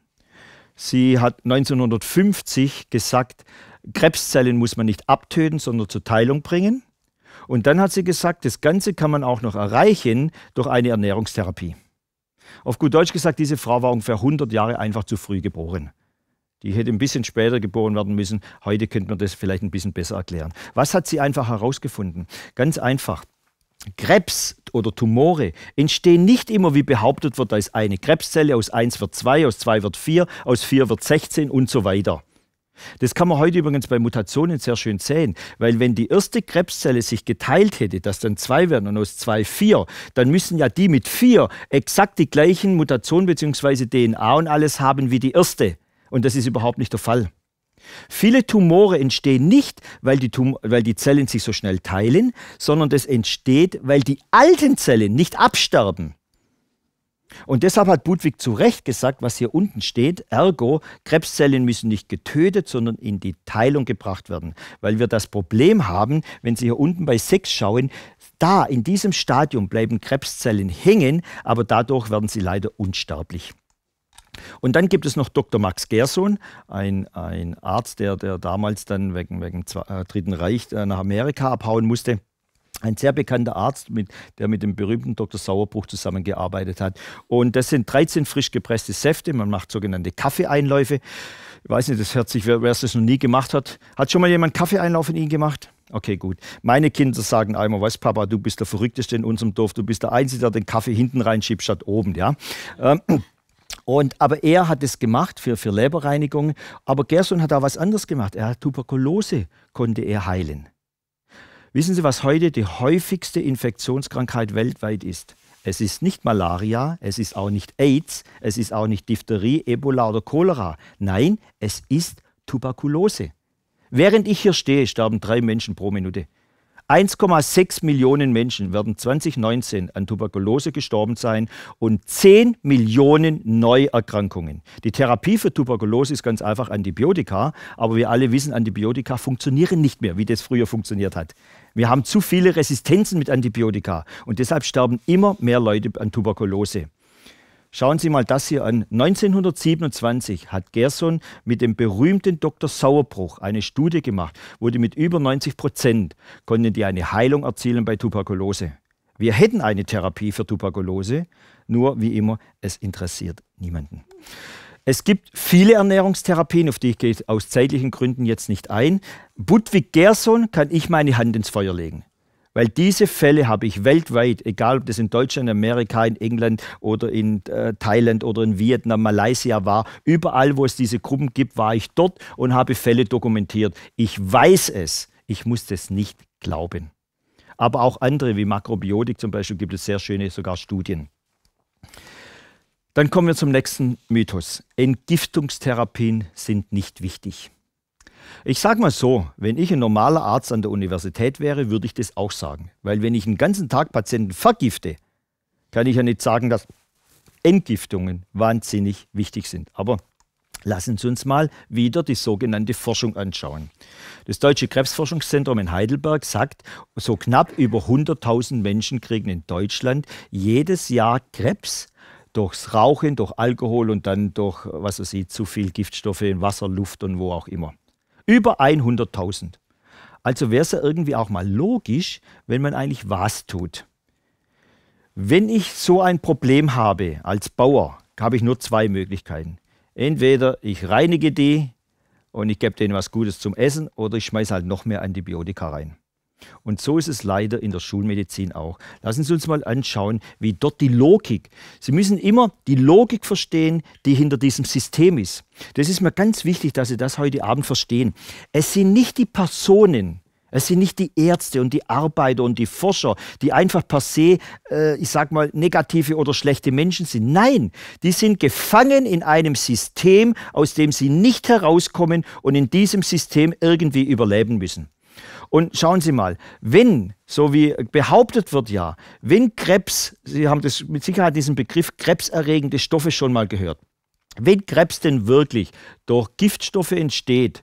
Sie hat 1950 gesagt, Krebszellen muss man nicht abtöten, sondern zur Teilung bringen. Und dann hat sie gesagt, das Ganze kann man auch noch erreichen durch eine Ernährungstherapie. Auf gut Deutsch gesagt, diese Frau war ungefähr 100 Jahre einfach zu früh geboren. Die hätte ein bisschen später geboren werden müssen. Heute könnte man das vielleicht ein bisschen besser erklären. Was hat sie einfach herausgefunden? Ganz einfach. Krebs oder Tumore entstehen nicht immer, wie behauptet wird, als eine Krebszelle, aus 1 wird 2, aus 2 wird 4, aus 4 wird 16 und so weiter. Das kann man heute übrigens bei Mutationen sehr schön sehen, weil wenn die erste Krebszelle sich geteilt hätte, dass dann zwei werden und aus zwei vier, dann müssen ja die mit vier exakt die gleichen Mutationen bzw. DNA und alles haben wie die erste. Und das ist überhaupt nicht der Fall. Viele Tumore entstehen nicht, weil die, Tum weil die Zellen sich so schnell teilen, sondern das entsteht, weil die alten Zellen nicht absterben. Und deshalb hat Budwig zu Recht gesagt, was hier unten steht, ergo, Krebszellen müssen nicht getötet, sondern in die Teilung gebracht werden. Weil wir das Problem haben, wenn Sie hier unten bei 6 schauen, da in diesem Stadium bleiben Krebszellen hängen, aber dadurch werden sie leider unsterblich. Und dann gibt es noch Dr. Max Gerson, ein, ein Arzt, der, der damals dann wegen, wegen äh, Dritten Reich äh, nach Amerika abhauen musste. Ein sehr bekannter Arzt, mit, der mit dem berühmten Dr. Sauerbruch zusammengearbeitet hat. Und das sind 13 frisch gepresste Säfte. Man macht sogenannte Kaffeeeinläufe. Ich weiß nicht, das hört sich, wer, wer es noch nie gemacht hat. Hat schon mal jemand Kaffeeeinlauf in ihn gemacht? Okay, gut. Meine Kinder sagen einmal, weißt Papa, du bist der Verrückteste in unserem Dorf, du bist der Einzige, der den Kaffee hinten reinschiebt statt oben, ja. Ähm, und, aber er hat es gemacht für, für Leberreinigung. Aber Gerson hat auch was anderes gemacht. Er hat Tuberkulose, konnte er heilen. Wissen Sie, was heute die häufigste Infektionskrankheit weltweit ist? Es ist nicht Malaria, es ist auch nicht AIDS, es ist auch nicht Diphtherie, Ebola oder Cholera. Nein, es ist Tuberkulose. Während ich hier stehe, sterben drei Menschen pro Minute. 1,6 Millionen Menschen werden 2019 an Tuberkulose gestorben sein und 10 Millionen Neuerkrankungen. Die Therapie für Tuberkulose ist ganz einfach Antibiotika, aber wir alle wissen, Antibiotika funktionieren nicht mehr, wie das früher funktioniert hat. Wir haben zu viele Resistenzen mit Antibiotika und deshalb sterben immer mehr Leute an Tuberkulose. Schauen Sie mal das hier an. 1927 hat Gerson mit dem berühmten Dr. Sauerbruch eine Studie gemacht, wurde mit über 90 Prozent konnten die eine Heilung erzielen bei Tuberkulose. Wir hätten eine Therapie für Tuberkulose, nur wie immer, es interessiert niemanden. Es gibt viele Ernährungstherapien, auf die ich gehe aus zeitlichen Gründen jetzt nicht ein. Budwig Gerson kann ich meine Hand ins Feuer legen. Weil diese Fälle habe ich weltweit, egal ob das in Deutschland, Amerika, in England oder in äh, Thailand oder in Vietnam, Malaysia war, überall, wo es diese Gruppen gibt, war ich dort und habe Fälle dokumentiert. Ich weiß es, ich muss das nicht glauben. Aber auch andere wie Makrobiotik zum Beispiel gibt es sehr schöne sogar Studien. Dann kommen wir zum nächsten Mythos. Entgiftungstherapien sind nicht wichtig. Ich sage mal so, wenn ich ein normaler Arzt an der Universität wäre, würde ich das auch sagen. Weil wenn ich einen ganzen Tag Patienten vergifte, kann ich ja nicht sagen, dass Entgiftungen wahnsinnig wichtig sind. Aber lassen Sie uns mal wieder die sogenannte Forschung anschauen. Das Deutsche Krebsforschungszentrum in Heidelberg sagt, so knapp über 100.000 Menschen kriegen in Deutschland jedes Jahr Krebs durchs Rauchen, durch Alkohol und dann durch, was weiß ich, zu viel Giftstoffe in Wasser, Luft und wo auch immer. Über 100.000. Also wäre es ja irgendwie auch mal logisch, wenn man eigentlich was tut. Wenn ich so ein Problem habe als Bauer, habe ich nur zwei Möglichkeiten. Entweder ich reinige die und ich gebe denen was Gutes zum Essen oder ich schmeiße halt noch mehr Antibiotika rein. Und so ist es leider in der Schulmedizin auch. Lassen Sie uns mal anschauen, wie dort die Logik. Sie müssen immer die Logik verstehen, die hinter diesem System ist. Das ist mir ganz wichtig, dass Sie das heute Abend verstehen. Es sind nicht die Personen, es sind nicht die Ärzte und die Arbeiter und die Forscher, die einfach per se, äh, ich sag mal, negative oder schlechte Menschen sind. Nein, die sind gefangen in einem System, aus dem sie nicht herauskommen und in diesem System irgendwie überleben müssen. Und schauen Sie mal, wenn, so wie behauptet wird ja, wenn Krebs, Sie haben das mit Sicherheit diesen Begriff krebserregende Stoffe schon mal gehört, wenn Krebs denn wirklich durch Giftstoffe entsteht,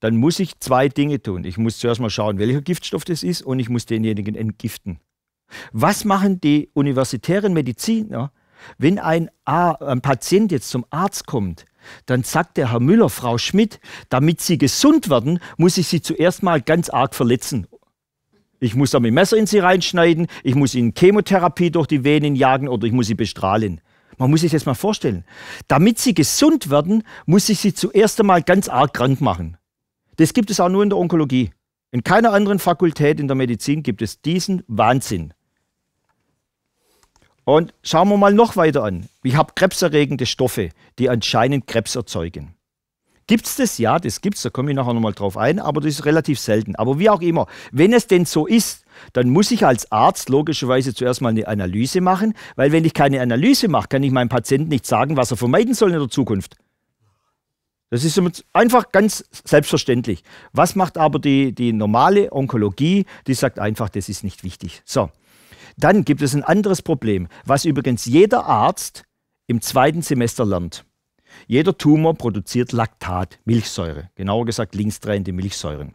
dann muss ich zwei Dinge tun. Ich muss zuerst mal schauen, welcher Giftstoff das ist und ich muss denjenigen entgiften. Was machen die universitären Mediziner, wenn ein, ein Patient jetzt zum Arzt kommt dann sagt der Herr Müller, Frau Schmidt, damit Sie gesund werden, muss ich Sie zuerst mal ganz arg verletzen. Ich muss da mit Messer in Sie reinschneiden, ich muss Ihnen Chemotherapie durch die Venen jagen oder ich muss Sie bestrahlen. Man muss sich das mal vorstellen. Damit Sie gesund werden, muss ich Sie zuerst einmal ganz arg krank machen. Das gibt es auch nur in der Onkologie. In keiner anderen Fakultät in der Medizin gibt es diesen Wahnsinn. Und schauen wir mal noch weiter an. Ich habe krebserregende Stoffe, die anscheinend Krebs erzeugen. Gibt es das? Ja, das gibt es, da komme ich nachher nochmal drauf ein, aber das ist relativ selten. Aber wie auch immer, wenn es denn so ist, dann muss ich als Arzt logischerweise zuerst mal eine Analyse machen, weil wenn ich keine Analyse mache, kann ich meinem Patienten nicht sagen, was er vermeiden soll in der Zukunft. Das ist einfach ganz selbstverständlich. Was macht aber die, die normale Onkologie? Die sagt einfach, das ist nicht wichtig. So, dann gibt es ein anderes Problem, was übrigens jeder Arzt im zweiten Semester lernt. Jeder Tumor produziert Laktat, Milchsäure, genauer gesagt linksdrehende Milchsäuren.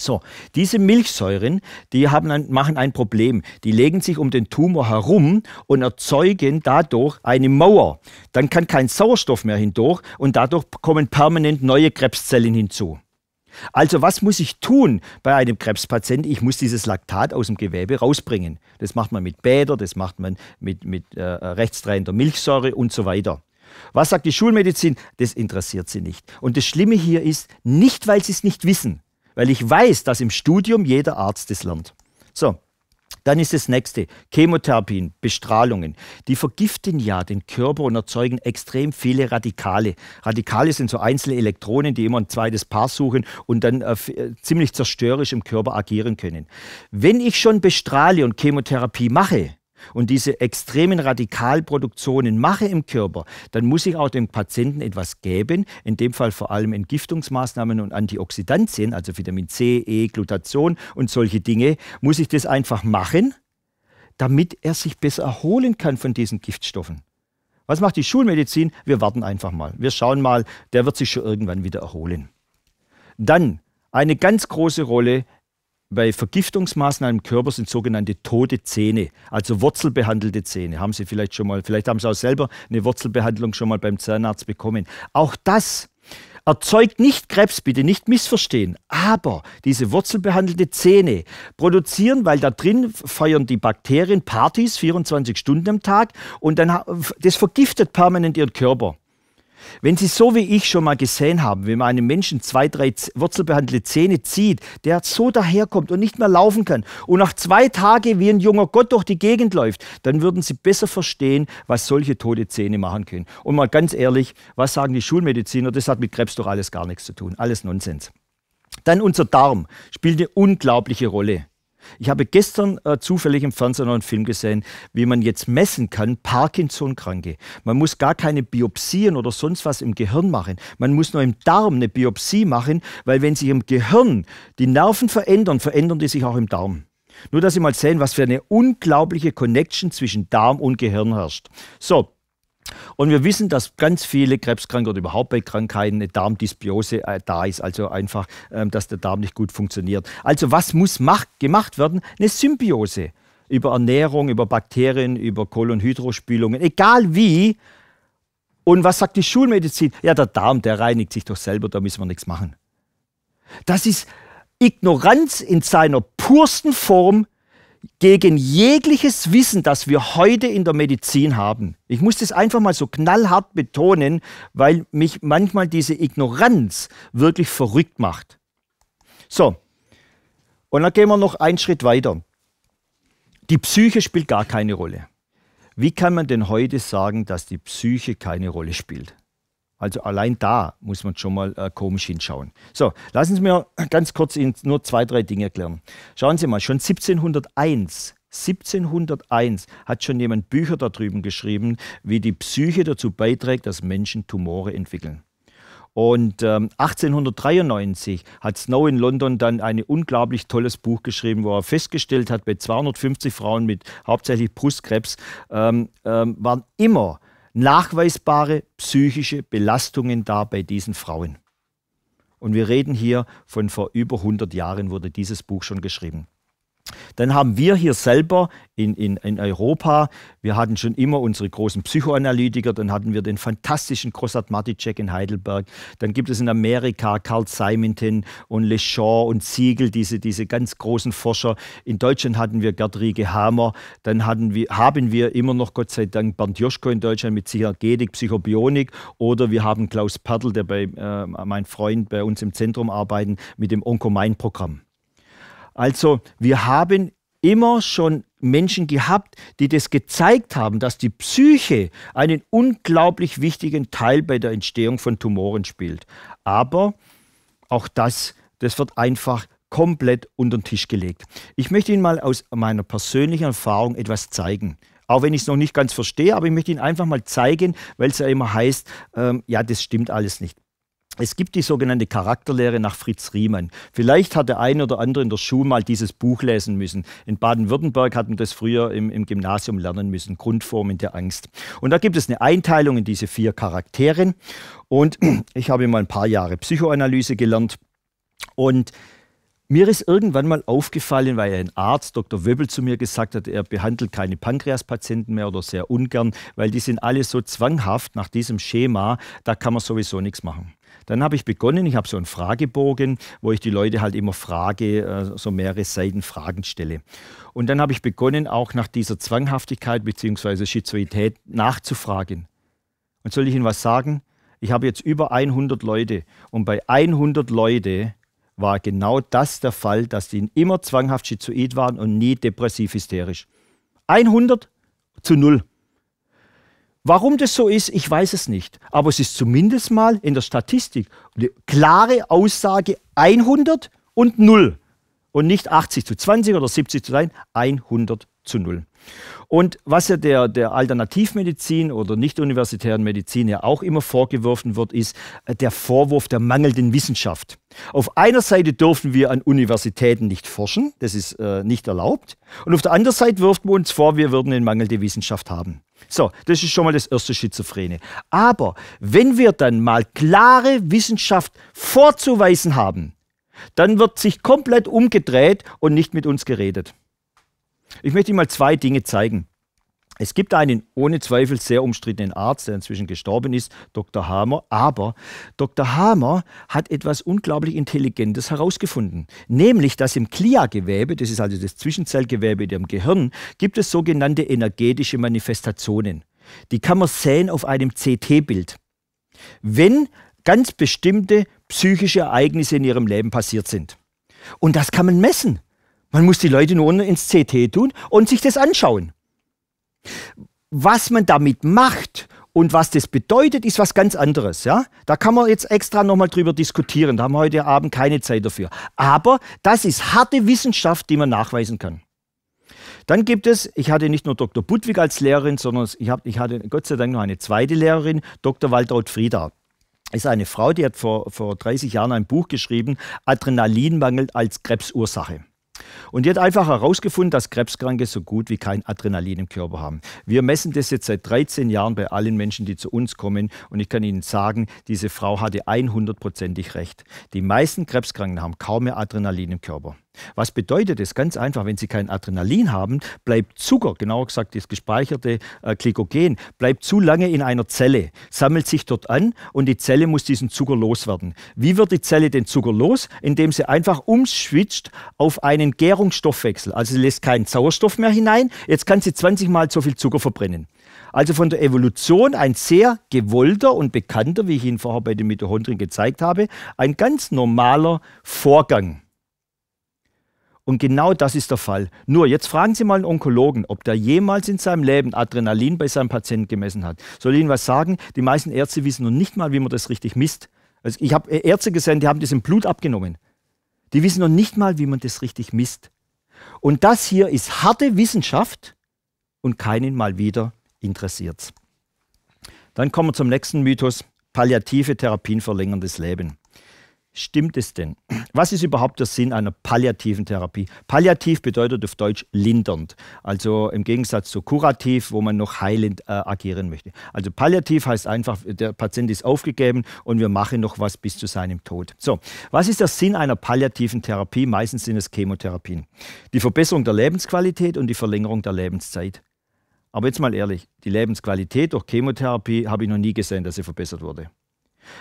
So, diese Milchsäuren, die haben ein, machen ein Problem. Die legen sich um den Tumor herum und erzeugen dadurch eine Mauer. Dann kann kein Sauerstoff mehr hindurch und dadurch kommen permanent neue Krebszellen hinzu. Also was muss ich tun bei einem Krebspatienten? Ich muss dieses Laktat aus dem Gewebe rausbringen. Das macht man mit Bäder, das macht man mit, mit äh, rechtsdrehender Milchsäure und so weiter. Was sagt die Schulmedizin? Das interessiert sie nicht. Und das Schlimme hier ist, nicht weil sie es nicht wissen, weil ich weiß, dass im Studium jeder Arzt es lernt. So, dann ist das nächste, Chemotherapien, Bestrahlungen. Die vergiften ja den Körper und erzeugen extrem viele Radikale. Radikale sind so einzelne Elektronen, die immer ein zweites Paar suchen und dann äh, äh, ziemlich zerstörerisch im Körper agieren können. Wenn ich schon bestrahle und Chemotherapie mache, und diese extremen Radikalproduktionen mache im Körper, dann muss ich auch dem Patienten etwas geben, in dem Fall vor allem Entgiftungsmaßnahmen und Antioxidantien, also Vitamin C, E, Glutation und solche Dinge, muss ich das einfach machen, damit er sich besser erholen kann von diesen Giftstoffen. Was macht die Schulmedizin? Wir warten einfach mal. Wir schauen mal, der wird sich schon irgendwann wieder erholen. Dann eine ganz große Rolle bei Vergiftungsmaßnahmen im Körper sind sogenannte tote Zähne, also wurzelbehandelte Zähne. Haben Sie vielleicht schon mal, vielleicht haben Sie auch selber eine Wurzelbehandlung schon mal beim Zahnarzt bekommen. Auch das erzeugt nicht Krebs, bitte nicht missverstehen. Aber diese wurzelbehandelte Zähne produzieren, weil da drin feiern die Bakterien Partys 24 Stunden am Tag und dann das vergiftet permanent ihren Körper. Wenn Sie so wie ich schon mal gesehen haben, wie man einem Menschen zwei, drei wurzelbehandelte Zähne zieht, der so daherkommt und nicht mehr laufen kann und nach zwei Tagen wie ein junger Gott durch die Gegend läuft, dann würden Sie besser verstehen, was solche tote Zähne machen können. Und mal ganz ehrlich, was sagen die Schulmediziner? Das hat mit Krebs doch alles gar nichts zu tun. Alles Nonsens. Dann unser Darm spielt eine unglaubliche Rolle. Ich habe gestern äh, zufällig im Fernsehen einen Film gesehen, wie man jetzt messen kann, Parkinson-Kranke. Man muss gar keine Biopsien oder sonst was im Gehirn machen. Man muss nur im Darm eine Biopsie machen, weil wenn sich im Gehirn die Nerven verändern, verändern die sich auch im Darm. Nur, dass Sie mal sehen, was für eine unglaubliche Connection zwischen Darm und Gehirn herrscht. So, und wir wissen, dass ganz viele Krebskranke oder überhaupt bei Krankheiten eine Darmdysbiose äh, da ist, also einfach, äh, dass der Darm nicht gut funktioniert. Also was muss macht, gemacht werden? Eine Symbiose über Ernährung, über Bakterien, über Kohlenhydrospülungen, egal wie. Und was sagt die Schulmedizin? Ja, der Darm, der reinigt sich doch selber, da müssen wir nichts machen. Das ist Ignoranz in seiner pursten Form, gegen jegliches Wissen, das wir heute in der Medizin haben. Ich muss das einfach mal so knallhart betonen, weil mich manchmal diese Ignoranz wirklich verrückt macht. So, und dann gehen wir noch einen Schritt weiter. Die Psyche spielt gar keine Rolle. Wie kann man denn heute sagen, dass die Psyche keine Rolle spielt? Also allein da muss man schon mal äh, komisch hinschauen. So, lassen Sie mir ganz kurz Ihnen nur zwei, drei Dinge erklären. Schauen Sie mal, schon 1701 1701 hat schon jemand Bücher darüber geschrieben, wie die Psyche dazu beiträgt, dass Menschen Tumore entwickeln. Und ähm, 1893 hat Snow in London dann ein unglaublich tolles Buch geschrieben, wo er festgestellt hat, bei 250 Frauen mit hauptsächlich Brustkrebs ähm, ähm, waren immer nachweisbare psychische Belastungen da bei diesen Frauen. Und wir reden hier von vor über 100 Jahren wurde dieses Buch schon geschrieben. Dann haben wir hier selber in, in, in Europa, wir hatten schon immer unsere großen Psychoanalytiker, dann hatten wir den fantastischen Kosat Maticek in Heidelberg, dann gibt es in Amerika Carl Simonton und Leschamp und Siegel, diese, diese ganz großen Forscher. In Deutschland hatten wir Gerd Riege Hamer, dann hatten wir, haben wir immer noch, Gott sei Dank, Bernd Joschko in Deutschland mit Psychogetik, Psychobionik oder wir haben Klaus Pertl, der bei äh, mein Freund bei uns im Zentrum arbeiten, mit dem Onkomain-Programm. Also wir haben immer schon Menschen gehabt, die das gezeigt haben, dass die Psyche einen unglaublich wichtigen Teil bei der Entstehung von Tumoren spielt. Aber auch das, das wird einfach komplett unter den Tisch gelegt. Ich möchte Ihnen mal aus meiner persönlichen Erfahrung etwas zeigen. Auch wenn ich es noch nicht ganz verstehe, aber ich möchte Ihnen einfach mal zeigen, weil es ja immer heißt, ähm, ja, das stimmt alles nicht. Es gibt die sogenannte Charakterlehre nach Fritz Riemann. Vielleicht hat der eine oder andere in der Schule mal dieses Buch lesen müssen. In Baden-Württemberg hat man das früher im, im, Gymnasium lernen müssen, Grundformen der Angst. Und da gibt es eine Einteilung in diese vier Charakteren. Und ich habe mal ein paar Jahre Psychoanalyse gelernt. Und mir ist irgendwann mal aufgefallen, weil ein Arzt, Dr. Wöbel, zu mir gesagt hat, er behandelt keine Pankreaspatienten mehr oder sehr ungern, weil die sind alle so zwanghaft nach diesem Schema, da kann man sowieso nichts machen. Dann habe ich begonnen, ich habe so einen Fragebogen, wo ich die Leute halt immer frage, äh, so mehrere Seiten Fragen stelle. Und dann habe ich begonnen, auch nach dieser Zwanghaftigkeit bzw. Schizoidität nachzufragen. Und soll ich Ihnen was sagen? Ich habe jetzt über 100 Leute und bei 100 Leute war genau das der Fall, dass die immer zwanghaft schizoid waren und nie depressiv hysterisch. 100 zu 0. Warum das so ist, ich weiß es nicht. Aber es ist zumindest mal in der Statistik eine klare Aussage 100 und 0. Und nicht 80 zu 20 oder 70 zu 1, 100 zu 0. Und was ja der, der Alternativmedizin oder nicht-universitären Medizin ja auch immer vorgeworfen wird, ist äh, der Vorwurf der mangelnden Wissenschaft. Auf einer Seite dürfen wir an Universitäten nicht forschen, das ist äh, nicht erlaubt. Und auf der anderen Seite wirft man uns vor, wir würden eine mangelnde Wissenschaft haben. So, das ist schon mal das erste Schizophrene. Aber wenn wir dann mal klare Wissenschaft vorzuweisen haben, dann wird sich komplett umgedreht und nicht mit uns geredet. Ich möchte Ihnen mal zwei Dinge zeigen. Es gibt einen ohne Zweifel sehr umstrittenen Arzt, der inzwischen gestorben ist, Dr. Hamer. Aber Dr. Hamer hat etwas unglaublich Intelligentes herausgefunden. Nämlich, dass im Glia-Gewebe, das ist also das Zwischenzellgewebe in im Gehirn, gibt es sogenannte energetische Manifestationen. Die kann man sehen auf einem CT-Bild. Wenn ganz bestimmte psychische Ereignisse in ihrem Leben passiert sind. Und das kann man messen. Man muss die Leute nur ins CT tun und sich das anschauen. Was man damit macht und was das bedeutet, ist was ganz anderes. Ja? Da kann man jetzt extra nochmal drüber diskutieren. Da haben wir heute Abend keine Zeit dafür. Aber das ist harte Wissenschaft, die man nachweisen kann. Dann gibt es, ich hatte nicht nur Dr. Budwig als Lehrerin, sondern ich, hab, ich hatte Gott sei Dank noch eine zweite Lehrerin, Dr. Waltraud Frieda ist eine Frau, die hat vor, vor 30 Jahren ein Buch geschrieben, Adrenalinmangel als Krebsursache. Und die hat einfach herausgefunden, dass Krebskranke so gut wie kein Adrenalin im Körper haben. Wir messen das jetzt seit 13 Jahren bei allen Menschen, die zu uns kommen. Und ich kann Ihnen sagen, diese Frau hatte 100%ig recht. Die meisten Krebskranken haben kaum mehr Adrenalin im Körper. Was bedeutet das? Ganz einfach, wenn Sie kein Adrenalin haben, bleibt Zucker, genauer gesagt das gespeicherte äh, Glykogen, bleibt zu lange in einer Zelle, sammelt sich dort an und die Zelle muss diesen Zucker loswerden. Wie wird die Zelle den Zucker los? Indem sie einfach umschwitzt auf einen Gärungsstoffwechsel. Also sie lässt keinen Sauerstoff mehr hinein, jetzt kann sie 20 Mal so viel Zucker verbrennen. Also von der Evolution ein sehr gewollter und bekannter, wie ich Ihnen vorher bei den Mitochondrien gezeigt habe, ein ganz normaler Vorgang. Und genau das ist der Fall. Nur jetzt fragen Sie mal einen Onkologen, ob der jemals in seinem Leben Adrenalin bei seinem Patienten gemessen hat. Soll ich Ihnen was sagen? Die meisten Ärzte wissen noch nicht mal, wie man das richtig misst. Also ich habe äh, Ärzte gesehen, die haben das im Blut abgenommen. Die wissen noch nicht mal, wie man das richtig misst. Und das hier ist harte Wissenschaft und keinen mal wieder interessiert's. Dann kommen wir zum nächsten Mythos: palliative Therapien verlängern das Leben. Stimmt es denn? Was ist überhaupt der Sinn einer palliativen Therapie? Palliativ bedeutet auf Deutsch lindernd, also im Gegensatz zu kurativ, wo man noch heilend äh, agieren möchte. Also palliativ heißt einfach, der Patient ist aufgegeben und wir machen noch was bis zu seinem Tod. So, was ist der Sinn einer palliativen Therapie? Meistens sind es Chemotherapien. Die Verbesserung der Lebensqualität und die Verlängerung der Lebenszeit. Aber jetzt mal ehrlich, die Lebensqualität durch Chemotherapie habe ich noch nie gesehen, dass sie verbessert wurde.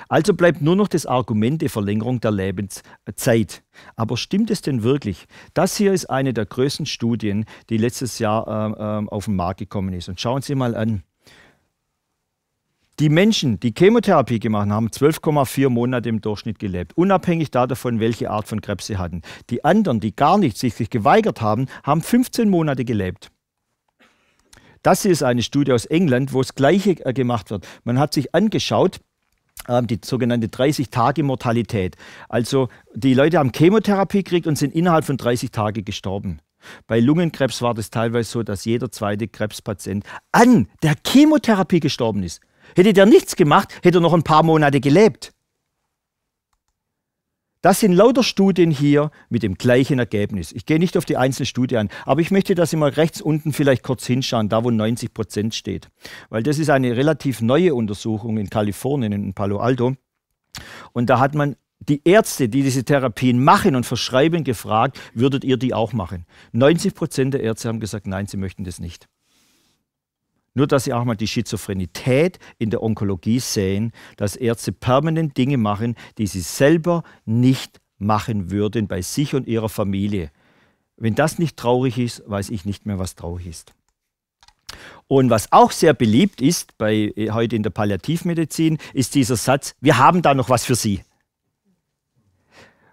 Also bleibt nur noch das Argument der Verlängerung der Lebenszeit. Aber stimmt es denn wirklich? Das hier ist eine der größten Studien, die letztes Jahr äh, auf den Markt gekommen ist. Und schauen Sie mal an. Die Menschen, die Chemotherapie gemacht haben, 12,4 Monate im Durchschnitt gelebt, unabhängig davon, welche Art von Krebs sie hatten. Die anderen, die gar nicht sich, sich geweigert haben, haben 15 Monate gelebt. Das hier ist eine Studie aus England, wo das Gleiche äh, gemacht wird. Man hat sich angeschaut, ähm, die sogenannte 30-Tage-Mortalität. Also die Leute haben Chemotherapie gekriegt und sind innerhalb von 30 Tagen gestorben. Bei Lungenkrebs war das teilweise so, dass jeder zweite Krebspatient an der Chemotherapie gestorben ist. Hätte der nichts gemacht, hätte er noch ein paar Monate gelebt. Das sind lauter Studien hier mit dem gleichen Ergebnis. Ich gehe nicht auf die einzelne Studie ein, aber ich möchte, dass Sie mal rechts unten vielleicht kurz hinschauen, da wo 90 Prozent steht. Weil das ist eine relativ neue Untersuchung in Kalifornien, in Palo Alto. Und da hat man die Ärzte, die diese Therapien machen und verschreiben, gefragt, würdet ihr die auch machen? 90 Prozent der Ärzte haben gesagt, nein, sie möchten das nicht. Nur, dass Sie auch mal die Schizophrenität in der Onkologie sehen, dass Ärzte permanent Dinge machen, die sie selber nicht machen würden bei sich und ihrer Familie. Wenn das nicht traurig ist, weiß ich nicht mehr, was traurig ist. Und was auch sehr beliebt ist bei, äh, heute in der Palliativmedizin, ist dieser Satz, wir haben da noch was für Sie.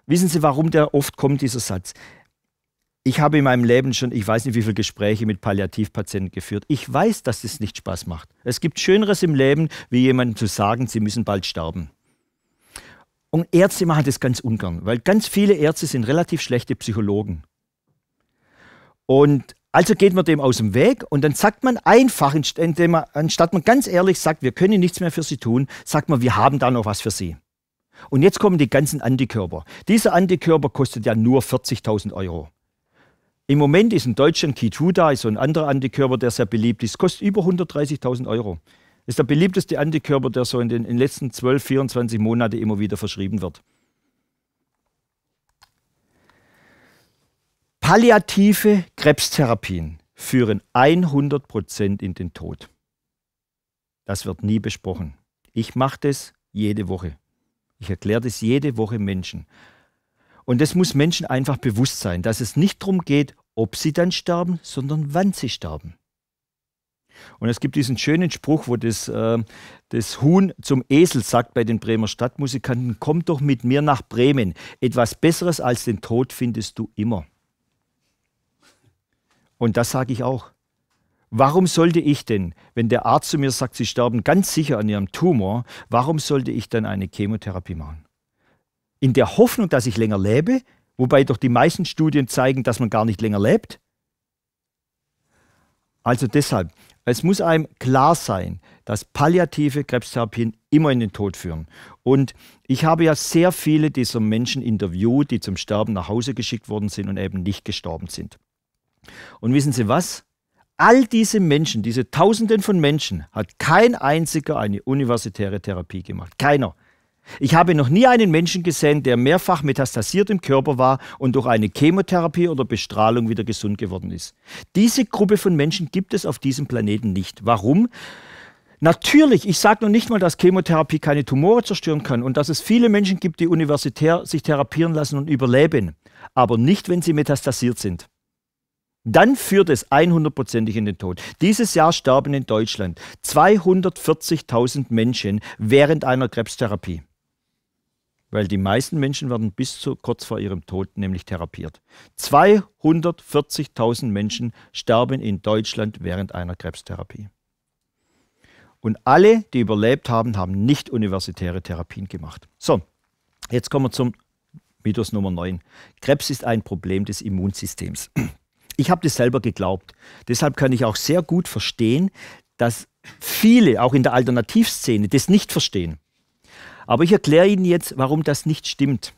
Wissen Sie, warum der oft kommt, dieser Satz? Ich habe in meinem Leben schon, ich weiß nicht, wie viele Gespräche mit Palliativpatienten geführt. Ich weiß, dass es nicht Spaß macht. Es gibt Schöneres im Leben, wie jemandem zu sagen, sie müssen bald sterben. Und Ärzte machen das ganz ungern, weil ganz viele Ärzte sind relativ schlechte Psychologen. Und also geht man dem aus dem Weg und dann sagt man einfach, indem man, anstatt man ganz ehrlich sagt, wir können nichts mehr für sie tun, sagt man, wir haben da noch was für sie. Und jetzt kommen die ganzen Antikörper. Dieser Antikörper kostet ja nur 40.000 Euro. Im Moment ist in Deutschland Keytruda, ist so ein anderer Antikörper, der sehr beliebt ist, kostet über 130.000 Euro. Ist der beliebteste Antikörper, der so in den, in den letzten 12, 24 Monaten immer wieder verschrieben wird. Palliative Krebstherapien führen 100 in den Tod. Das wird nie besprochen. Ich mache das jede Woche. Ich erkläre das jede Woche Menschen. Und das muss Menschen einfach bewusst sein, dass es nicht darum geht, ob sie dann sterben, sondern wann sie sterben. Und es gibt diesen schönen Spruch, wo das, äh, das Huhn zum Esel sagt bei den Bremer Stadtmusikanten, komm doch mit mir nach Bremen. Etwas Besseres als den Tod findest du immer. Und das sage ich auch. Warum sollte ich denn, wenn der Arzt zu mir sagt, Sie sterben ganz sicher an Ihrem Tumor, warum sollte ich dann eine Chemotherapie machen? in der Hoffnung, dass ich länger lebe, wobei doch die meisten Studien zeigen, dass man gar nicht länger lebt. Also deshalb, es muss einem klar sein, dass palliative Krebstherapien immer in den Tod führen. Und ich habe ja sehr viele dieser Menschen interviewt, die zum Sterben nach Hause geschickt worden sind und eben nicht gestorben sind. Und wissen Sie was? All diese Menschen, diese Tausenden von Menschen, hat kein einziger eine universitäre Therapie gemacht. Keiner. Ich habe noch nie einen Menschen gesehen, der mehrfach metastasiert im Körper war und durch eine Chemotherapie oder Bestrahlung wieder gesund geworden ist. Diese Gruppe von Menschen gibt es auf diesem Planeten nicht. Warum? Natürlich, ich sage noch nicht mal, dass Chemotherapie keine Tumore zerstören kann und dass es viele Menschen gibt, die universitär sich therapieren lassen und überleben, aber nicht, wenn sie metastasiert sind. Dann führt es 100%ig in den Tod. Dieses Jahr sterben in Deutschland 240.000 Menschen während einer Krebstherapie weil die meisten Menschen werden bis zu kurz vor ihrem Tod nämlich therapiert. 240.000 Menschen sterben in Deutschland während einer Krebstherapie. Und alle, die überlebt haben, haben nicht universitäre Therapien gemacht. So, jetzt kommen wir zum Mythos Nummer 9. Krebs ist ein Problem des Immunsystems. Ich habe das selber geglaubt. Deshalb kann ich auch sehr gut verstehen, dass viele, auch in der Alternativszene, das nicht verstehen. Aber ich erkläre Ihnen jetzt, warum das nicht stimmt.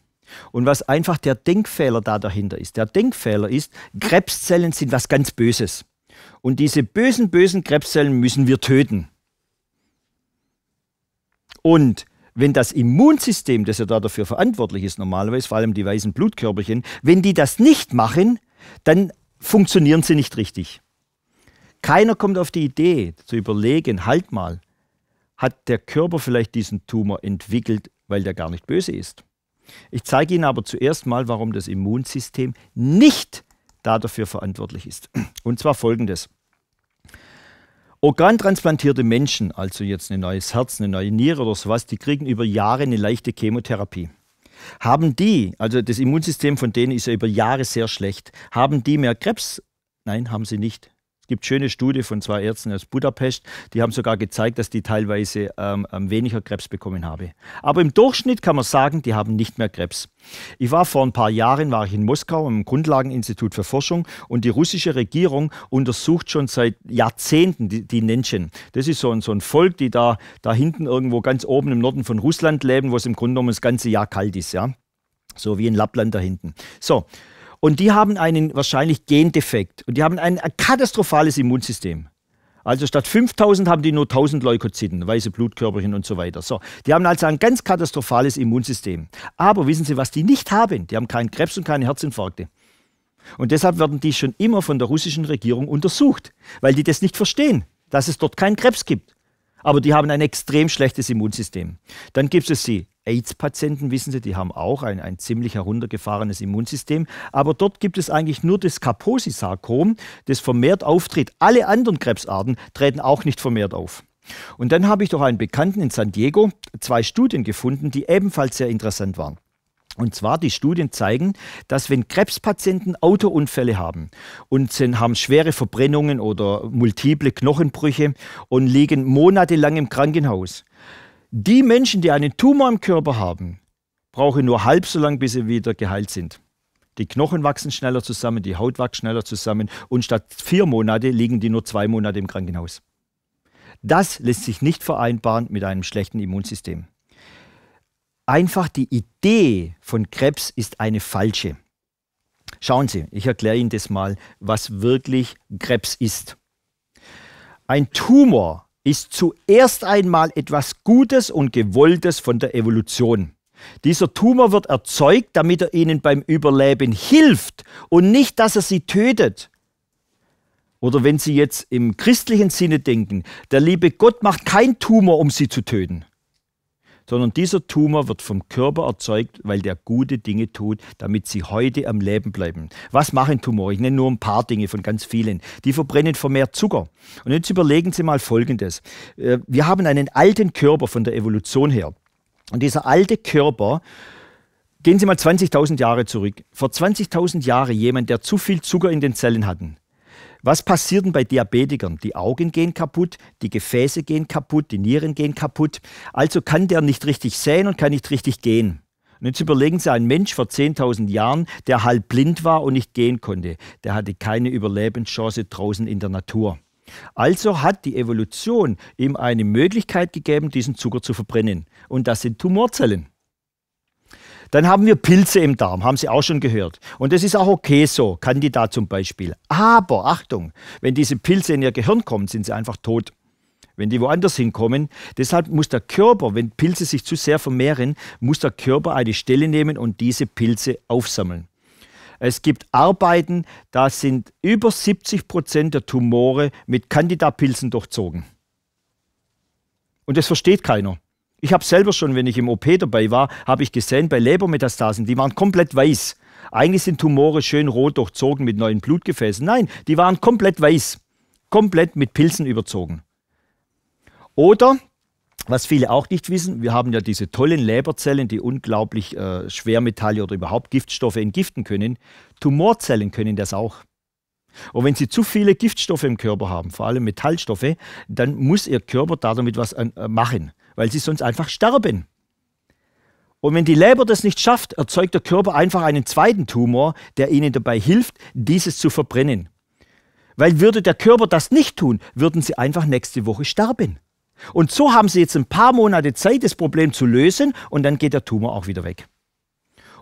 Und was einfach der Denkfehler da dahinter ist. Der Denkfehler ist, Krebszellen sind was ganz Böses. Und diese bösen, bösen Krebszellen müssen wir töten. Und wenn das Immunsystem, das ja da dafür verantwortlich ist, normalerweise, vor allem die weißen Blutkörperchen, wenn die das nicht machen, dann funktionieren sie nicht richtig. Keiner kommt auf die Idee zu überlegen, halt mal, hat der Körper vielleicht diesen Tumor entwickelt, weil der gar nicht böse ist. Ich zeige Ihnen aber zuerst mal, warum das Immunsystem nicht dafür verantwortlich ist. Und zwar folgendes. Organtransplantierte Menschen, also jetzt ein neues Herz, eine neue Niere oder sowas, die kriegen über Jahre eine leichte Chemotherapie. Haben die, also das Immunsystem von denen ist ja über Jahre sehr schlecht, haben die mehr Krebs? Nein, haben sie nicht. Es gibt schöne Studie von zwei Ärzten aus Budapest, die haben sogar gezeigt, dass die teilweise ähm, ähm weniger Krebs bekommen haben. Aber im Durchschnitt kann man sagen, die haben nicht mehr Krebs. Ich war vor ein paar Jahren war ich in Moskau im Grundlageninstitut für Forschung und die russische Regierung untersucht schon seit Jahrzehnten die, die Menschen. Das ist so ein, so ein Volk, die da, da hinten irgendwo ganz oben im Norden von Russland leben, wo es im Grunde genommen das ganze Jahr kalt ist. Ja? So wie in Lappland da hinten. So, und die haben einen wahrscheinlich Gendefekt und die haben ein katastrophales Immunsystem. Also statt 5000 haben die nur 1000 Leukozyten, weiße Blutkörperchen und so weiter. So, die haben also ein ganz katastrophales Immunsystem. Aber wissen Sie, was die nicht haben? Die haben keinen Krebs und keine Herzinfarkte. Und deshalb werden die schon immer von der russischen Regierung untersucht, weil die das nicht verstehen, dass es dort keinen Krebs gibt. Aber die haben ein extrem schlechtes Immunsystem. Dann gibt es die AIDS-Patienten, wissen Sie, die haben auch ein, ein ziemlich heruntergefahrenes Immunsystem. Aber dort gibt es eigentlich nur das Kaposi-Sarkom, das vermehrt auftritt. Alle anderen Krebsarten treten auch nicht vermehrt auf. Und dann habe ich durch einen Bekannten in San Diego zwei Studien gefunden, die ebenfalls sehr interessant waren. Und zwar die Studien zeigen, dass wenn Krebspatienten Autounfälle haben und sind, haben schwere Verbrennungen oder multiple Knochenbrüche und liegen monatelang im Krankenhaus, die Menschen, die einen Tumor im Körper haben, brauchen nur halb so lange, bis sie wieder geheilt sind. Die Knochen wachsen schneller zusammen, die Haut wächst schneller zusammen und statt vier Monate liegen die nur zwei Monate im Krankenhaus. Das lässt sich nicht vereinbaren mit einem schlechten Immunsystem. Einfach die Idee von Krebs ist eine falsche. Schauen Sie, ich erkläre Ihnen das mal, was wirklich Krebs ist. Ein Tumor ist zuerst einmal etwas Gutes und Gewolltes von der Evolution. Dieser Tumor wird erzeugt, damit er ihnen beim Überleben hilft und nicht, dass er sie tötet. Oder wenn Sie jetzt im christlichen Sinne denken, der liebe Gott macht keinen Tumor, um sie zu töten sondern dieser Tumor wird vom Körper erzeugt, weil der gute Dinge tut, damit sie heute am Leben bleiben. Was machen Tumore? Ich nenne nur ein paar Dinge von ganz vielen. Die verbrennen vermehrt Zucker. Und jetzt überlegen Sie mal Folgendes. Äh, wir haben einen alten Körper von der Evolution her. Und dieser alte Körper, gehen Sie mal 20.000 Jahre zurück. Vor 20.000 Jahren jemand, der zu viel Zucker in den Zellen hatte, was passiert denn bei Diabetikern? Die Augen gehen kaputt, die Gefäße gehen kaputt, die Nieren gehen kaputt. Also kann der nicht richtig sehen und kann nicht richtig gehen. Und jetzt überlegen Sie, einen Mensch vor 10.000 Jahren, der halb blind war und nicht gehen konnte, der hatte keine Überlebenschance draußen in der Natur. Also hat die Evolution ihm eine Möglichkeit gegeben, diesen Zucker zu verbrennen. Und das sind Tumorzellen. Dann haben wir Pilze im Darm, haben Sie auch schon gehört. Und das ist auch okay so, Candida zum Beispiel. Aber Achtung, wenn diese Pilze in Ihr Gehirn kommen, sind sie einfach tot. Wenn die woanders hinkommen, deshalb muss der Körper, wenn Pilze sich zu sehr vermehren, muss der Körper eine Stelle nehmen und diese Pilze aufsammeln. Es gibt Arbeiten, da sind über 70 Prozent der Tumore mit Candida-Pilzen durchzogen. Und das versteht keiner. Ich habe selber schon, wenn ich im OP dabei war, habe ich gesehen, bei Lebermetastasen, die waren komplett weiß. Eigentlich sind Tumore schön rot durchzogen mit neuen Blutgefäßen. Nein, die waren komplett weiß, komplett mit Pilzen überzogen. Oder, was viele auch nicht wissen, wir haben ja diese tollen Leberzellen, die unglaublich äh, Schwermetalle oder überhaupt Giftstoffe entgiften können. Tumorzellen können das auch. Und wenn Sie zu viele Giftstoffe im Körper haben, vor allem Metallstoffe, dann muss Ihr Körper damit was äh, äh, machen weil sie sonst einfach sterben. Und wenn die Leber das nicht schafft, erzeugt der Körper einfach einen zweiten Tumor, der ihnen dabei hilft, dieses zu verbrennen. Weil würde der Körper das nicht tun, würden sie einfach nächste Woche sterben. Und so haben sie jetzt ein paar Monate Zeit, das Problem zu lösen und dann geht der Tumor auch wieder weg.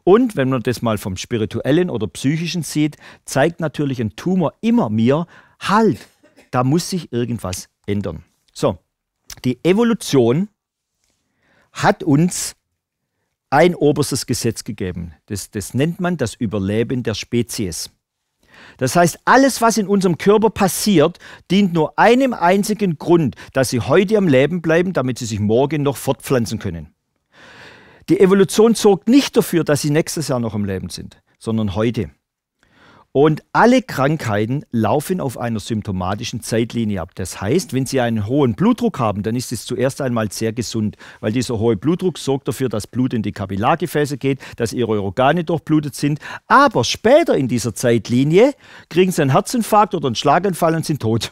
Und wenn man das mal vom spirituellen oder psychischen sieht, zeigt natürlich ein Tumor immer mir, halt, da muss sich irgendwas ändern. So, die Evolution hat uns ein oberstes Gesetz gegeben. Das, das nennt man das Überleben der Spezies. Das heißt, alles, was in unserem Körper passiert, dient nur einem einzigen Grund, dass sie heute am Leben bleiben, damit sie sich morgen noch fortpflanzen können. Die Evolution sorgt nicht dafür, dass sie nächstes Jahr noch am Leben sind, sondern heute. Und alle Krankheiten laufen auf einer symptomatischen Zeitlinie ab. Das heißt, wenn Sie einen hohen Blutdruck haben, dann ist es zuerst einmal sehr gesund, weil dieser hohe Blutdruck sorgt dafür, dass Blut in die Kapillargefäße geht, dass Ihre Organe durchblutet sind. Aber später in dieser Zeitlinie kriegen Sie einen Herzinfarkt oder einen Schlaganfall und sind tot.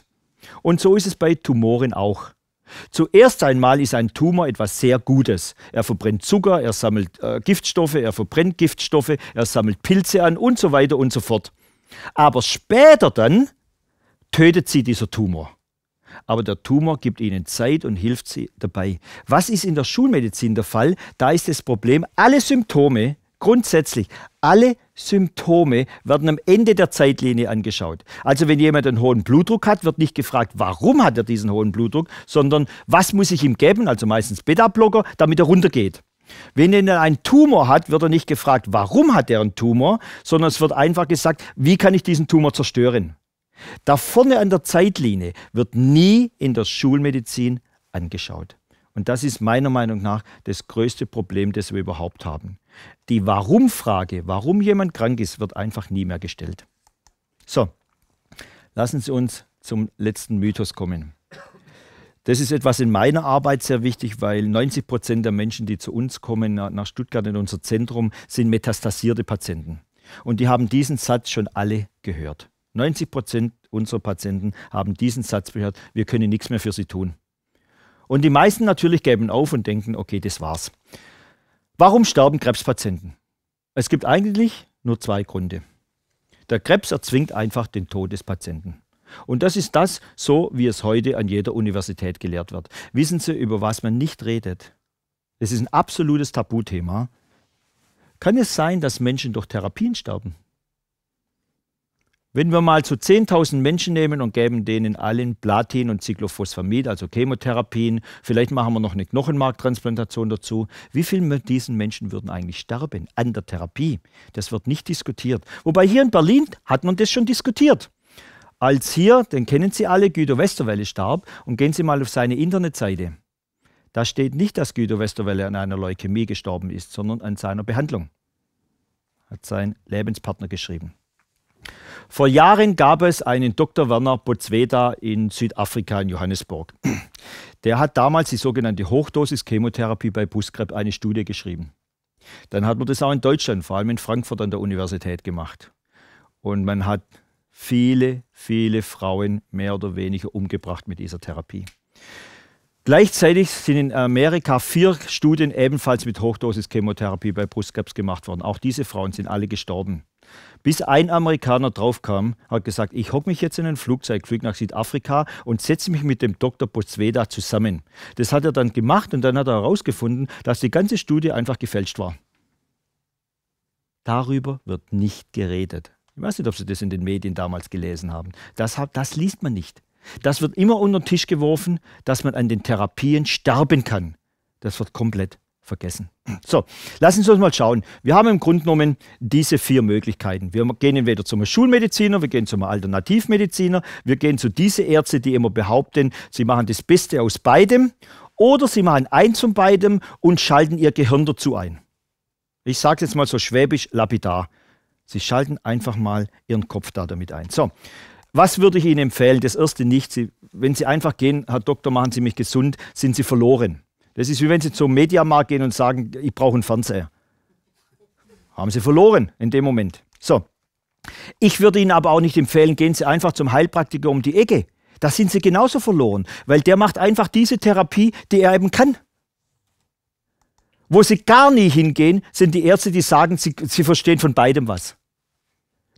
Und so ist es bei Tumoren auch. Zuerst einmal ist ein Tumor etwas sehr Gutes. Er verbrennt Zucker, er sammelt äh, Giftstoffe, er verbrennt Giftstoffe, er sammelt Pilze an und so weiter und so fort. Aber später dann tötet sie dieser Tumor. Aber der Tumor gibt ihnen Zeit und hilft sie dabei. Was ist in der Schulmedizin der Fall? Da ist das Problem, alle Symptome, grundsätzlich, alle Symptome werden am Ende der Zeitlinie angeschaut. Also wenn jemand einen hohen Blutdruck hat, wird nicht gefragt, warum hat er diesen hohen Blutdruck, sondern was muss ich ihm geben, also meistens Beta-Blocker, damit er runtergeht. Wenn jemand einen Tumor hat, wird er nicht gefragt, warum hat er einen Tumor, sondern es wird einfach gesagt, wie kann ich diesen Tumor zerstören. Da vorne an der Zeitlinie wird nie in der Schulmedizin angeschaut. Und das ist meiner Meinung nach das größte Problem, das wir überhaupt haben. Die Warum-Frage, warum jemand krank ist, wird einfach nie mehr gestellt. So, lassen Sie uns zum letzten Mythos kommen. Das ist etwas in meiner Arbeit sehr wichtig, weil 90 Prozent der Menschen, die zu uns kommen, nach Stuttgart in unser Zentrum, sind metastasierte Patienten. Und die haben diesen Satz schon alle gehört. 90 Prozent unserer Patienten haben diesen Satz gehört, wir können nichts mehr für sie tun. Und die meisten natürlich geben auf und denken, okay, das war's. Warum sterben Krebspatienten? Es gibt eigentlich nur zwei Gründe. Der Krebs erzwingt einfach den Tod des Patienten. Und das ist das, so wie es heute an jeder Universität gelehrt wird. Wissen Sie, über was man nicht redet? Das ist ein absolutes Tabuthema. Kann es sein, dass Menschen durch Therapien sterben? Wenn wir mal zu so 10.000 Menschen nehmen und geben denen allen Platin und Cyclophosphamid, also Chemotherapien, vielleicht machen wir noch eine Knochenmarktransplantation dazu, wie viele von diesen Menschen würden eigentlich sterben an der Therapie? Das wird nicht diskutiert. Wobei hier in Berlin hat man das schon diskutiert als hier, den kennen Sie alle, Guido Westerwelle starb. Und gehen Sie mal auf seine Internetseite. Da steht nicht, dass Guido Westerwelle an einer Leukämie gestorben ist, sondern an seiner Behandlung, hat sein Lebenspartner geschrieben. Vor Jahren gab es einen Dr. Werner Bozweda in Südafrika, in Johannesburg. Der hat damals die sogenannte Hochdosis-Chemotherapie bei Brustkrebs eine Studie geschrieben. Dann hat man das auch in Deutschland, vor allem in Frankfurt an der Universität gemacht. Und man hat viele, viele Frauen mehr oder weniger umgebracht mit dieser Therapie. Gleichzeitig sind in Amerika vier Studien ebenfalls mit Hochdosis Chemotherapie bei Brustkrebs gemacht worden. Auch diese Frauen sind alle gestorben. Bis ein Amerikaner draufkam, hat gesagt, ich hocke mich jetzt in ein Flugzeug, fliege nach Südafrika und setze mich mit dem Dr. Bozweda zusammen. Das hat er dann gemacht und dann hat er herausgefunden, dass die ganze Studie einfach gefälscht war. Darüber wird nicht geredet. Ich weiß nicht, ob Sie das in den Medien damals gelesen haben. Das, das liest man nicht. Das wird immer unter den Tisch geworfen, dass man an den Therapien sterben kann. Das wird komplett vergessen. So, lassen Sie uns mal schauen. Wir haben im Grunde genommen diese vier Möglichkeiten. Wir gehen entweder zum Schulmediziner, wir gehen zum Alternativmediziner, wir gehen zu diesen Ärzten, die immer behaupten, sie machen das Beste aus beidem oder sie machen eins von beidem und schalten ihr Gehirn dazu ein. Ich sage jetzt mal so schwäbisch lapidar. Sie schalten einfach mal Ihren Kopf da damit ein. So, was würde ich Ihnen empfehlen? Das erste nicht. Sie, wenn Sie einfach gehen, Herr Doktor, machen Sie mich gesund, sind Sie verloren. Das ist wie wenn Sie zum Mediamarkt gehen und sagen, ich brauche einen Fernseher. Haben Sie verloren in dem Moment. So. Ich würde Ihnen aber auch nicht empfehlen, gehen Sie einfach zum Heilpraktiker um die Ecke. Da sind Sie genauso verloren, weil der macht einfach diese Therapie, die er eben kann. Wo Sie gar nie hingehen, sind die Ärzte, die sagen, sie, sie verstehen von beidem was.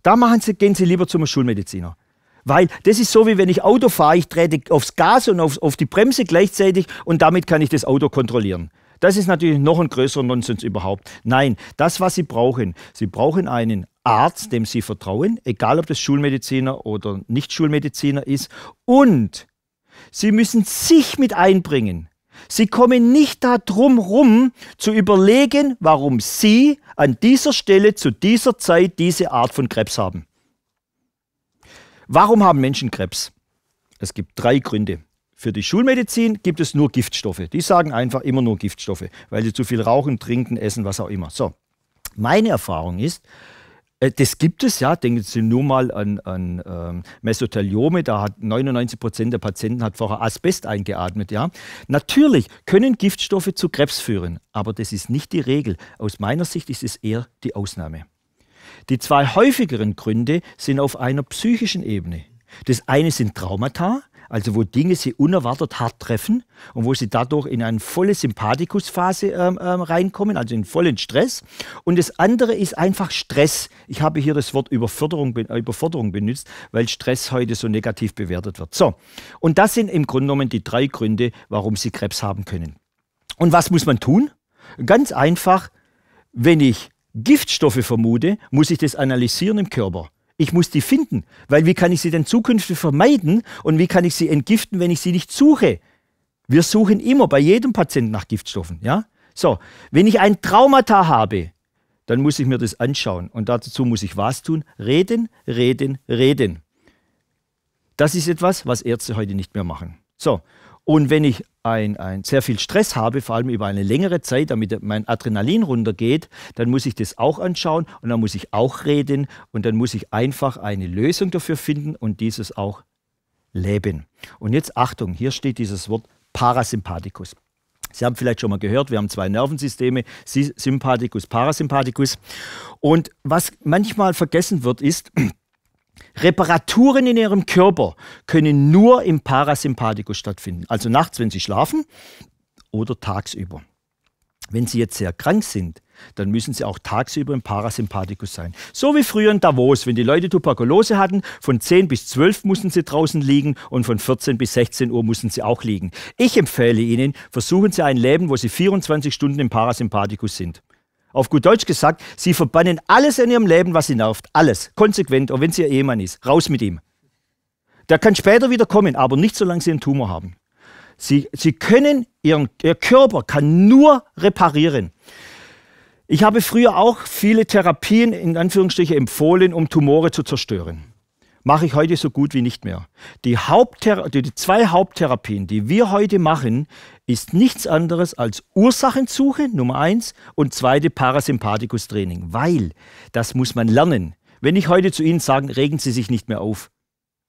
Da machen sie, gehen Sie lieber zum Schulmediziner. Weil das ist so, wie wenn ich Auto fahre, ich trete aufs Gas und auf, auf die Bremse gleichzeitig und damit kann ich das Auto kontrollieren. Das ist natürlich noch ein größerer Nonsens überhaupt. Nein, das, was Sie brauchen, Sie brauchen einen Arzt, dem Sie vertrauen, egal ob das Schulmediziner oder Nicht-Schulmediziner ist. Und Sie müssen sich mit einbringen. Sie kommen nicht darum rum, zu überlegen, warum Sie an dieser Stelle zu dieser Zeit diese Art von Krebs haben. Warum haben Menschen Krebs? Es gibt drei Gründe. Für die Schulmedizin gibt es nur Giftstoffe. Die sagen einfach immer nur Giftstoffe, weil sie zu viel rauchen, trinken, essen, was auch immer. So, meine Erfahrung ist, äh, das gibt es, ja. Denken Sie nur mal an, an ähm, Mesotheliome. Da hat 99 Prozent der Patienten hat vorher Asbest eingeatmet, ja. Natürlich können Giftstoffe zu Krebs führen, aber das ist nicht die Regel. Aus meiner Sicht ist es eher die Ausnahme. Die zwei häufigeren Gründe sind auf einer psychischen Ebene. Das eine sind Traumata, also wo Dinge sie unerwartet hart treffen und wo sie dadurch in eine volle Sympathikusphase ähm, ähm, reinkommen, also in vollen Stress. Und das andere ist einfach Stress. Ich habe hier das Wort Überforderung, äh, Überforderung benutzt, weil Stress heute so negativ bewertet wird. So, und das sind im Grunde genommen die drei Gründe, warum sie Krebs haben können. Und was muss man tun? Ganz einfach, wenn ich Giftstoffe vermute, muss ich das analysieren im Körper. Ich muss die finden, weil wie kann ich sie denn zukünftig vermeiden und wie kann ich sie entgiften, wenn ich sie nicht suche? Wir suchen immer bei jedem Patienten nach Giftstoffen, ja? So, wenn ich ein Traumata habe, dann muss ich mir das anschauen und dazu muss ich was tun? Reden, reden, reden. Das ist etwas, was Ärzte heute nicht mehr machen. So, und wenn ich ein, ein sehr viel Stress habe, vor allem über eine längere Zeit, damit mein Adrenalin runtergeht, dann muss ich das auch anschauen und dann muss ich auch reden und dann muss ich einfach eine Lösung dafür finden und dieses auch leben. Und jetzt Achtung, hier steht dieses Wort Parasympathikus. Sie haben vielleicht schon mal gehört, wir haben zwei Nervensysteme, Sympathikus, Parasympathikus. Und was manchmal vergessen wird, ist, Reparaturen in ihrem Körper können nur im Parasympathikus stattfinden, also nachts, wenn sie schlafen oder tagsüber. Wenn sie jetzt sehr krank sind, dann müssen sie auch tagsüber im Parasympathikus sein. So wie früher in Davos, wenn die Leute Tuberkulose hatten, von 10 bis 12 mussten sie draußen liegen und von 14 bis 16 Uhr mussten sie auch liegen. Ich empfehle Ihnen, versuchen Sie ein Leben, wo Sie 24 Stunden im Parasympathikus sind. Auf gut Deutsch gesagt, sie verbannen alles in ihrem Leben, was sie nervt. Alles. Konsequent, auch wenn es ihr Ehemann ist. Raus mit ihm. Der kann später wieder kommen, aber nicht, solange sie einen Tumor haben. Sie, sie können, ihren, ihr Körper kann nur reparieren. Ich habe früher auch viele Therapien in Anführungsstrichen empfohlen, um Tumore zu zerstören mache ich heute so gut wie nicht mehr. Die, die, die zwei Haupttherapien, die wir heute machen, ist nichts anderes als Ursachensuche, Nummer eins, und zweite Parasympathikus-Training, weil das muss man lernen. Wenn ich heute zu Ihnen sage, regen Sie sich nicht mehr auf,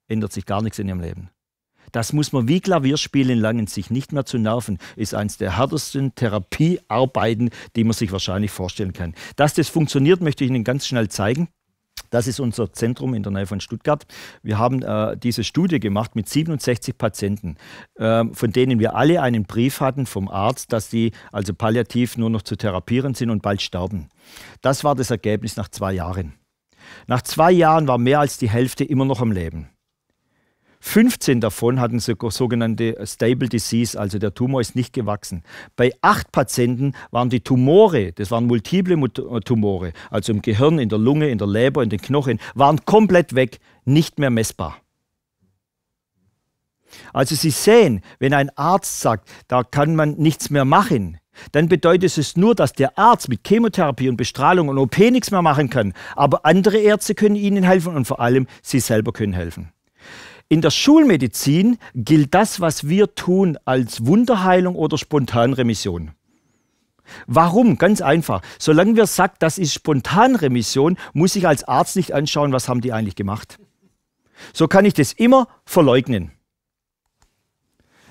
ändert sich gar nichts in Ihrem Leben. Das muss man wie Klavierspielen lernen, sich nicht mehr zu nerven, ist eines der härtesten Therapiearbeiten, die man sich wahrscheinlich vorstellen kann. Dass das funktioniert, möchte ich Ihnen ganz schnell zeigen. Das ist unser Zentrum in der Nähe von Stuttgart. Wir haben äh, diese Studie gemacht mit 67 Patienten, äh, von denen wir alle einen Brief hatten vom Arzt, dass die also palliativ nur noch zu therapieren sind und bald sterben. Das war das Ergebnis nach zwei Jahren. Nach zwei Jahren war mehr als die Hälfte immer noch am Leben. 15 davon hatten sogenannte äh, Stable Disease, also der Tumor ist nicht gewachsen. Bei acht Patienten waren die Tumore, das waren multiple äh, Tumore, also im Gehirn, in der Lunge, in der Leber, in den Knochen, waren komplett weg, nicht mehr messbar. Also Sie sehen, wenn ein Arzt sagt, da kann man nichts mehr machen, dann bedeutet es nur, dass der Arzt mit Chemotherapie und Bestrahlung und OP nichts mehr machen kann. Aber andere Ärzte können Ihnen helfen und vor allem Sie selber können helfen. In der Schulmedizin gilt das, was wir tun, als Wunderheilung oder Spontanremission. Warum? Ganz einfach. Solange wir sagen, das ist Spontanremission, muss ich als Arzt nicht anschauen, was haben die eigentlich gemacht. So kann ich das immer verleugnen.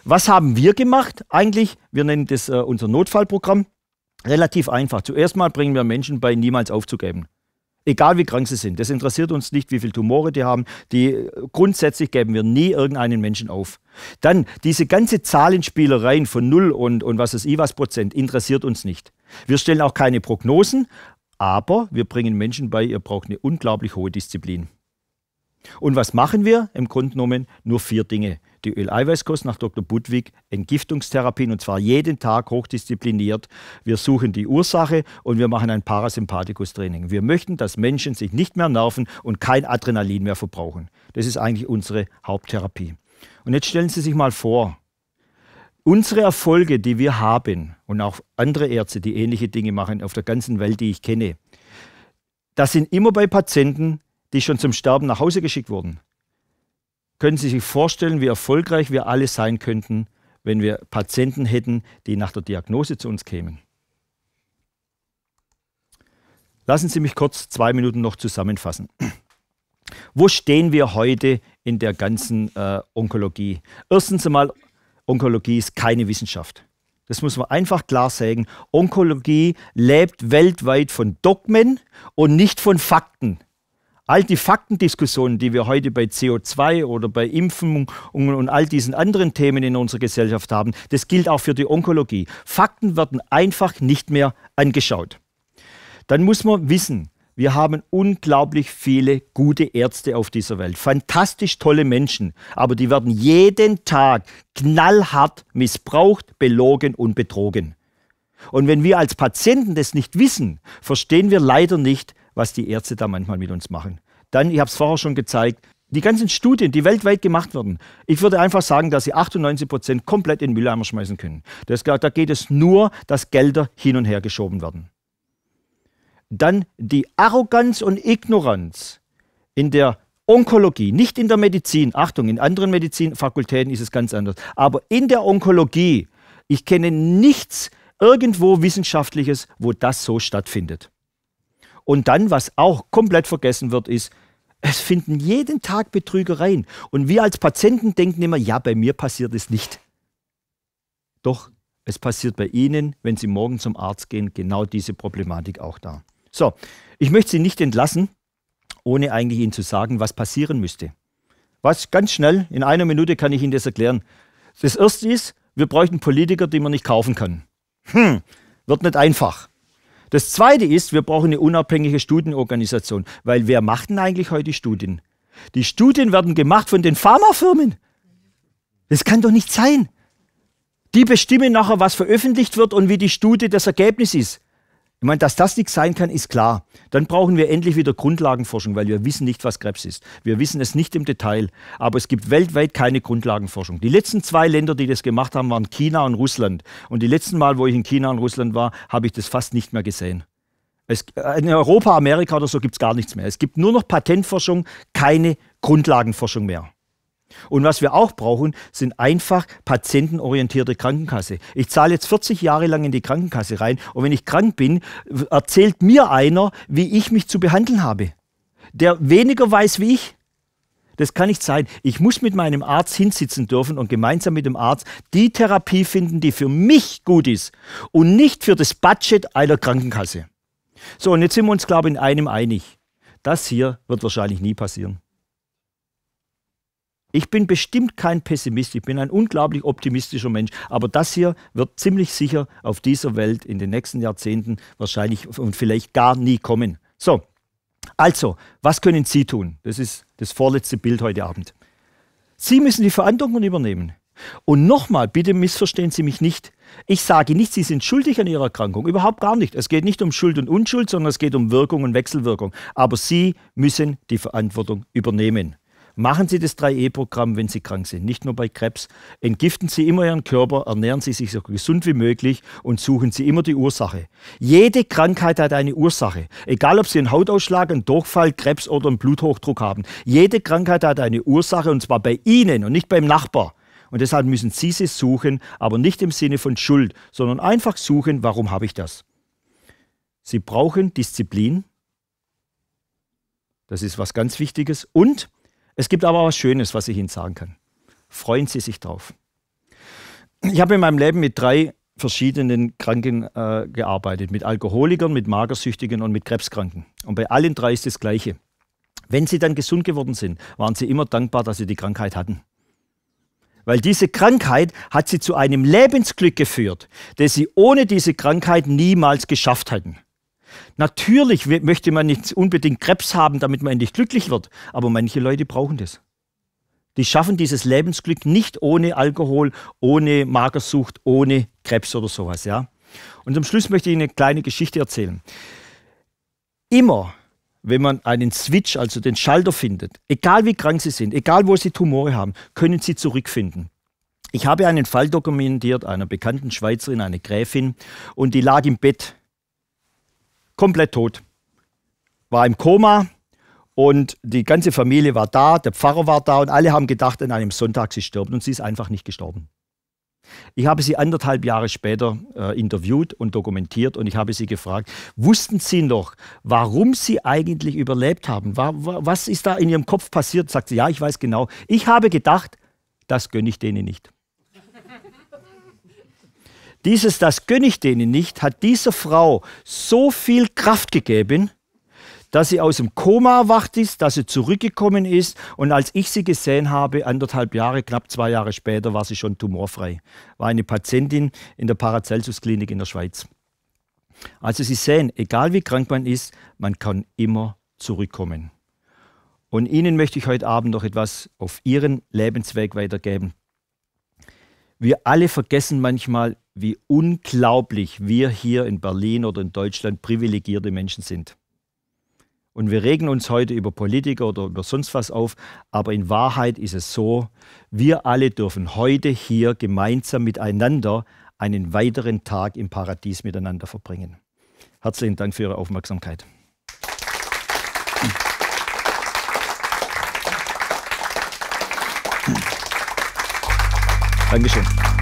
Was haben wir gemacht eigentlich? Wir nennen das äh, unser Notfallprogramm. Relativ einfach. Zuerst mal bringen wir Menschen bei, niemals aufzugeben egal wie krank sie sind. Das interessiert uns nicht, wie viele Tumore die haben. Die, äh, grundsätzlich geben wir nie irgendeinen Menschen auf. Dann diese ganze Zahlenspielereien von Null und, und was ist IWAS Prozent interessiert uns nicht. Wir stellen auch keine Prognosen, aber wir bringen Menschen bei, ihr braucht eine unglaublich hohe Disziplin. Und was machen wir? Im Grunde genommen nur vier Dinge die Öleiweißkost nach Dr. Budwig Entgiftungstherapien und zwar jeden Tag hochdiszipliniert. Wir suchen die Ursache und wir machen ein Parasympathikus-Training. Wir möchten, dass Menschen sich nicht mehr nerven und kein Adrenalin mehr verbrauchen. Das ist eigentlich unsere Haupttherapie. Und jetzt stellen Sie sich mal vor, unsere Erfolge, die wir haben und auch andere Ärzte, die ähnliche Dinge machen auf der ganzen Welt, die ich kenne, das sind immer bei Patienten, die schon zum Sterben nach Hause geschickt wurden. Können Sie sich vorstellen, wie erfolgreich wir alle sein könnten, wenn wir Patienten hätten, die nach der Diagnose zu uns kämen? Lassen Sie mich kurz zwei Minuten noch zusammenfassen. Wo stehen wir heute in der ganzen äh, Onkologie? Erstens einmal, Onkologie ist keine Wissenschaft. Das muss man einfach klar sagen. Onkologie lebt weltweit von Dogmen und nicht von Fakten. All die Faktendiskussionen, die wir heute bei CO2 oder bei Impfungen und all diesen anderen Themen in unserer Gesellschaft haben, das gilt auch für die Onkologie. Fakten werden einfach nicht mehr angeschaut. Dann muss man wissen, wir haben unglaublich viele gute Ärzte auf dieser Welt, fantastisch tolle Menschen, aber die werden jeden Tag knallhart missbraucht, belogen und betrogen. Und wenn wir als Patienten das nicht wissen, verstehen wir leider nicht, was die Ärzte da manchmal mit uns machen. Dann, ich habe es vorher schon gezeigt, die ganzen Studien, die weltweit gemacht werden, ich würde einfach sagen, dass sie 98 Prozent komplett in den Mülleimer schmeißen können. Das, da geht es nur, dass Gelder hin und her geschoben werden. Dann die Arroganz und Ignoranz in der Onkologie, nicht in der Medizin. Achtung, in anderen Medizinfakultäten ist es ganz anders. Aber in der Onkologie, ich kenne nichts irgendwo Wissenschaftliches, wo das so stattfindet. Und dann, was auch komplett vergessen wird, ist, es finden jeden Tag Betrügereien. Und wir als Patienten denken immer, ja, bei mir passiert es nicht. Doch, es passiert bei Ihnen, wenn Sie morgen zum Arzt gehen, genau diese Problematik auch da. So, ich möchte Sie nicht entlassen, ohne eigentlich Ihnen zu sagen, was passieren müsste. Was ganz schnell, in einer Minute kann ich Ihnen das erklären. Das erste ist, wir bräuchten Politiker, die man nicht kaufen kann. Hm, wird nicht einfach. Das Zweite ist, wir brauchen eine unabhängige Studienorganisation, weil wer macht denn eigentlich heute die Studien? Die Studien werden gemacht von den Pharmafirmen. Das kann doch nicht sein. Die bestimmen nachher, was veröffentlicht wird und wie die Studie das Ergebnis ist. Ich meine, dass das nichts sein kann, ist klar. Dann brauchen wir endlich wieder Grundlagenforschung, weil wir wissen nicht, was Krebs ist. Wir wissen es nicht im Detail, aber es gibt weltweit keine Grundlagenforschung. Die letzten zwei Länder, die das gemacht haben, waren China und Russland. Und die letzten Mal, wo ich in China und Russland war, habe ich das fast nicht mehr gesehen. Es, in Europa, Amerika oder so gibt es gar nichts mehr. Es gibt nur noch Patentforschung, keine Grundlagenforschung mehr. Und was wir auch brauchen, sind einfach patientenorientierte Krankenkasse. Ich zahle jetzt 40 Jahre lang in die Krankenkasse rein und wenn ich krank bin, erzählt mir einer, wie ich mich zu behandeln habe. Der weniger weiß wie ich. Das kann nicht sein. Ich muss mit meinem Arzt hinsitzen dürfen und gemeinsam mit dem Arzt die Therapie finden, die für mich gut ist und nicht für das Budget einer Krankenkasse. So, und jetzt sind wir uns, glaube ich, in einem einig. Das hier wird wahrscheinlich nie passieren. Ich bin bestimmt kein Pessimist, ich bin ein unglaublich optimistischer Mensch, aber das hier wird ziemlich sicher auf dieser Welt in den nächsten Jahrzehnten wahrscheinlich und vielleicht gar nie kommen. So, also, was können Sie tun? Das ist das vorletzte Bild heute Abend. Sie müssen die Verantwortung übernehmen. Und nochmal, bitte missverstehen Sie mich nicht. Ich sage nicht, Sie sind schuldig an Ihrer Erkrankung, überhaupt gar nicht. Es geht nicht um Schuld und Unschuld, sondern es geht um Wirkung und Wechselwirkung. Aber Sie müssen die Verantwortung übernehmen. Machen Sie das 3E-Programm, wenn Sie krank sind, nicht nur bei Krebs. Entgiften Sie immer Ihren Körper, ernähren Sie sich so gesund wie möglich und suchen Sie immer die Ursache. Jede Krankheit hat eine Ursache. Egal, ob Sie einen Hautausschlag, einen Durchfall, Krebs oder einen Bluthochdruck haben. Jede Krankheit hat eine Ursache und zwar bei Ihnen und nicht beim Nachbar. Und deshalb müssen Sie sie suchen, aber nicht im Sinne von Schuld, sondern einfach suchen, warum habe ich das? Sie brauchen Disziplin. Das ist was ganz Wichtiges. Und es gibt aber was Schönes, was ich Ihnen sagen kann. Freuen Sie sich drauf. Ich habe in meinem Leben mit drei verschiedenen Kranken äh, gearbeitet. Mit Alkoholikern, mit Magersüchtigen und mit Krebskranken. Und bei allen drei ist das Gleiche. Wenn sie dann gesund geworden sind, waren sie immer dankbar, dass sie die Krankheit hatten. Weil diese Krankheit hat sie zu einem Lebensglück geführt, das sie ohne diese Krankheit niemals geschafft hätten. Natürlich möchte man nicht unbedingt Krebs haben, damit man endlich glücklich wird, aber manche Leute brauchen das. Die schaffen dieses Lebensglück nicht ohne Alkohol, ohne Magersucht, ohne Krebs oder sowas, ja. Und zum Schluss möchte ich Ihnen eine kleine Geschichte erzählen. Immer, wenn man einen Switch, also den Schalter findet, egal wie krank sie sind, egal wo sie Tumore haben, können sie zurückfinden. Ich habe einen Fall dokumentiert einer bekannten Schweizerin, einer Gräfin, und die lag im Bett komplett tot. War im Koma und die ganze Familie war da, der Pfarrer war da und alle haben gedacht, an einem Sonntag sie stirbt und sie ist einfach nicht gestorben. Ich habe sie anderthalb Jahre später äh, interviewt und dokumentiert und ich habe sie gefragt, wussten Sie noch, warum Sie eigentlich überlebt haben? War, war, was ist da in Ihrem Kopf passiert? Sagt sie, ja, ich weiß genau. Ich habe gedacht, das gönne ich denen nicht. Dieses, das gönne ich denen nicht, hat dieser Frau so viel Kraft gegeben, dass sie aus dem Koma erwacht ist, dass sie zurückgekommen ist und als ich sie gesehen habe, anderthalb Jahre, knapp zwei Jahre später, war sie schon tumorfrei. War eine Patientin in der Paracelsus-Klinik in der Schweiz. Also Sie sehen, egal wie krank man ist, man kann immer zurückkommen. Und Ihnen möchte ich heute Abend noch etwas auf Ihren Lebensweg weitergeben. Wir alle vergessen manchmal, wie unglaublich wir hier in Berlin oder in Deutschland privilegierte Menschen sind. Und wir regen uns heute über Politiker oder über sonst was auf, aber in Wahrheit ist es so, wir alle dürfen heute hier gemeinsam miteinander einen weiteren Tag im Paradies miteinander verbringen. Herzlichen Dank für Ihre Aufmerksamkeit. Applaus Dankeschön.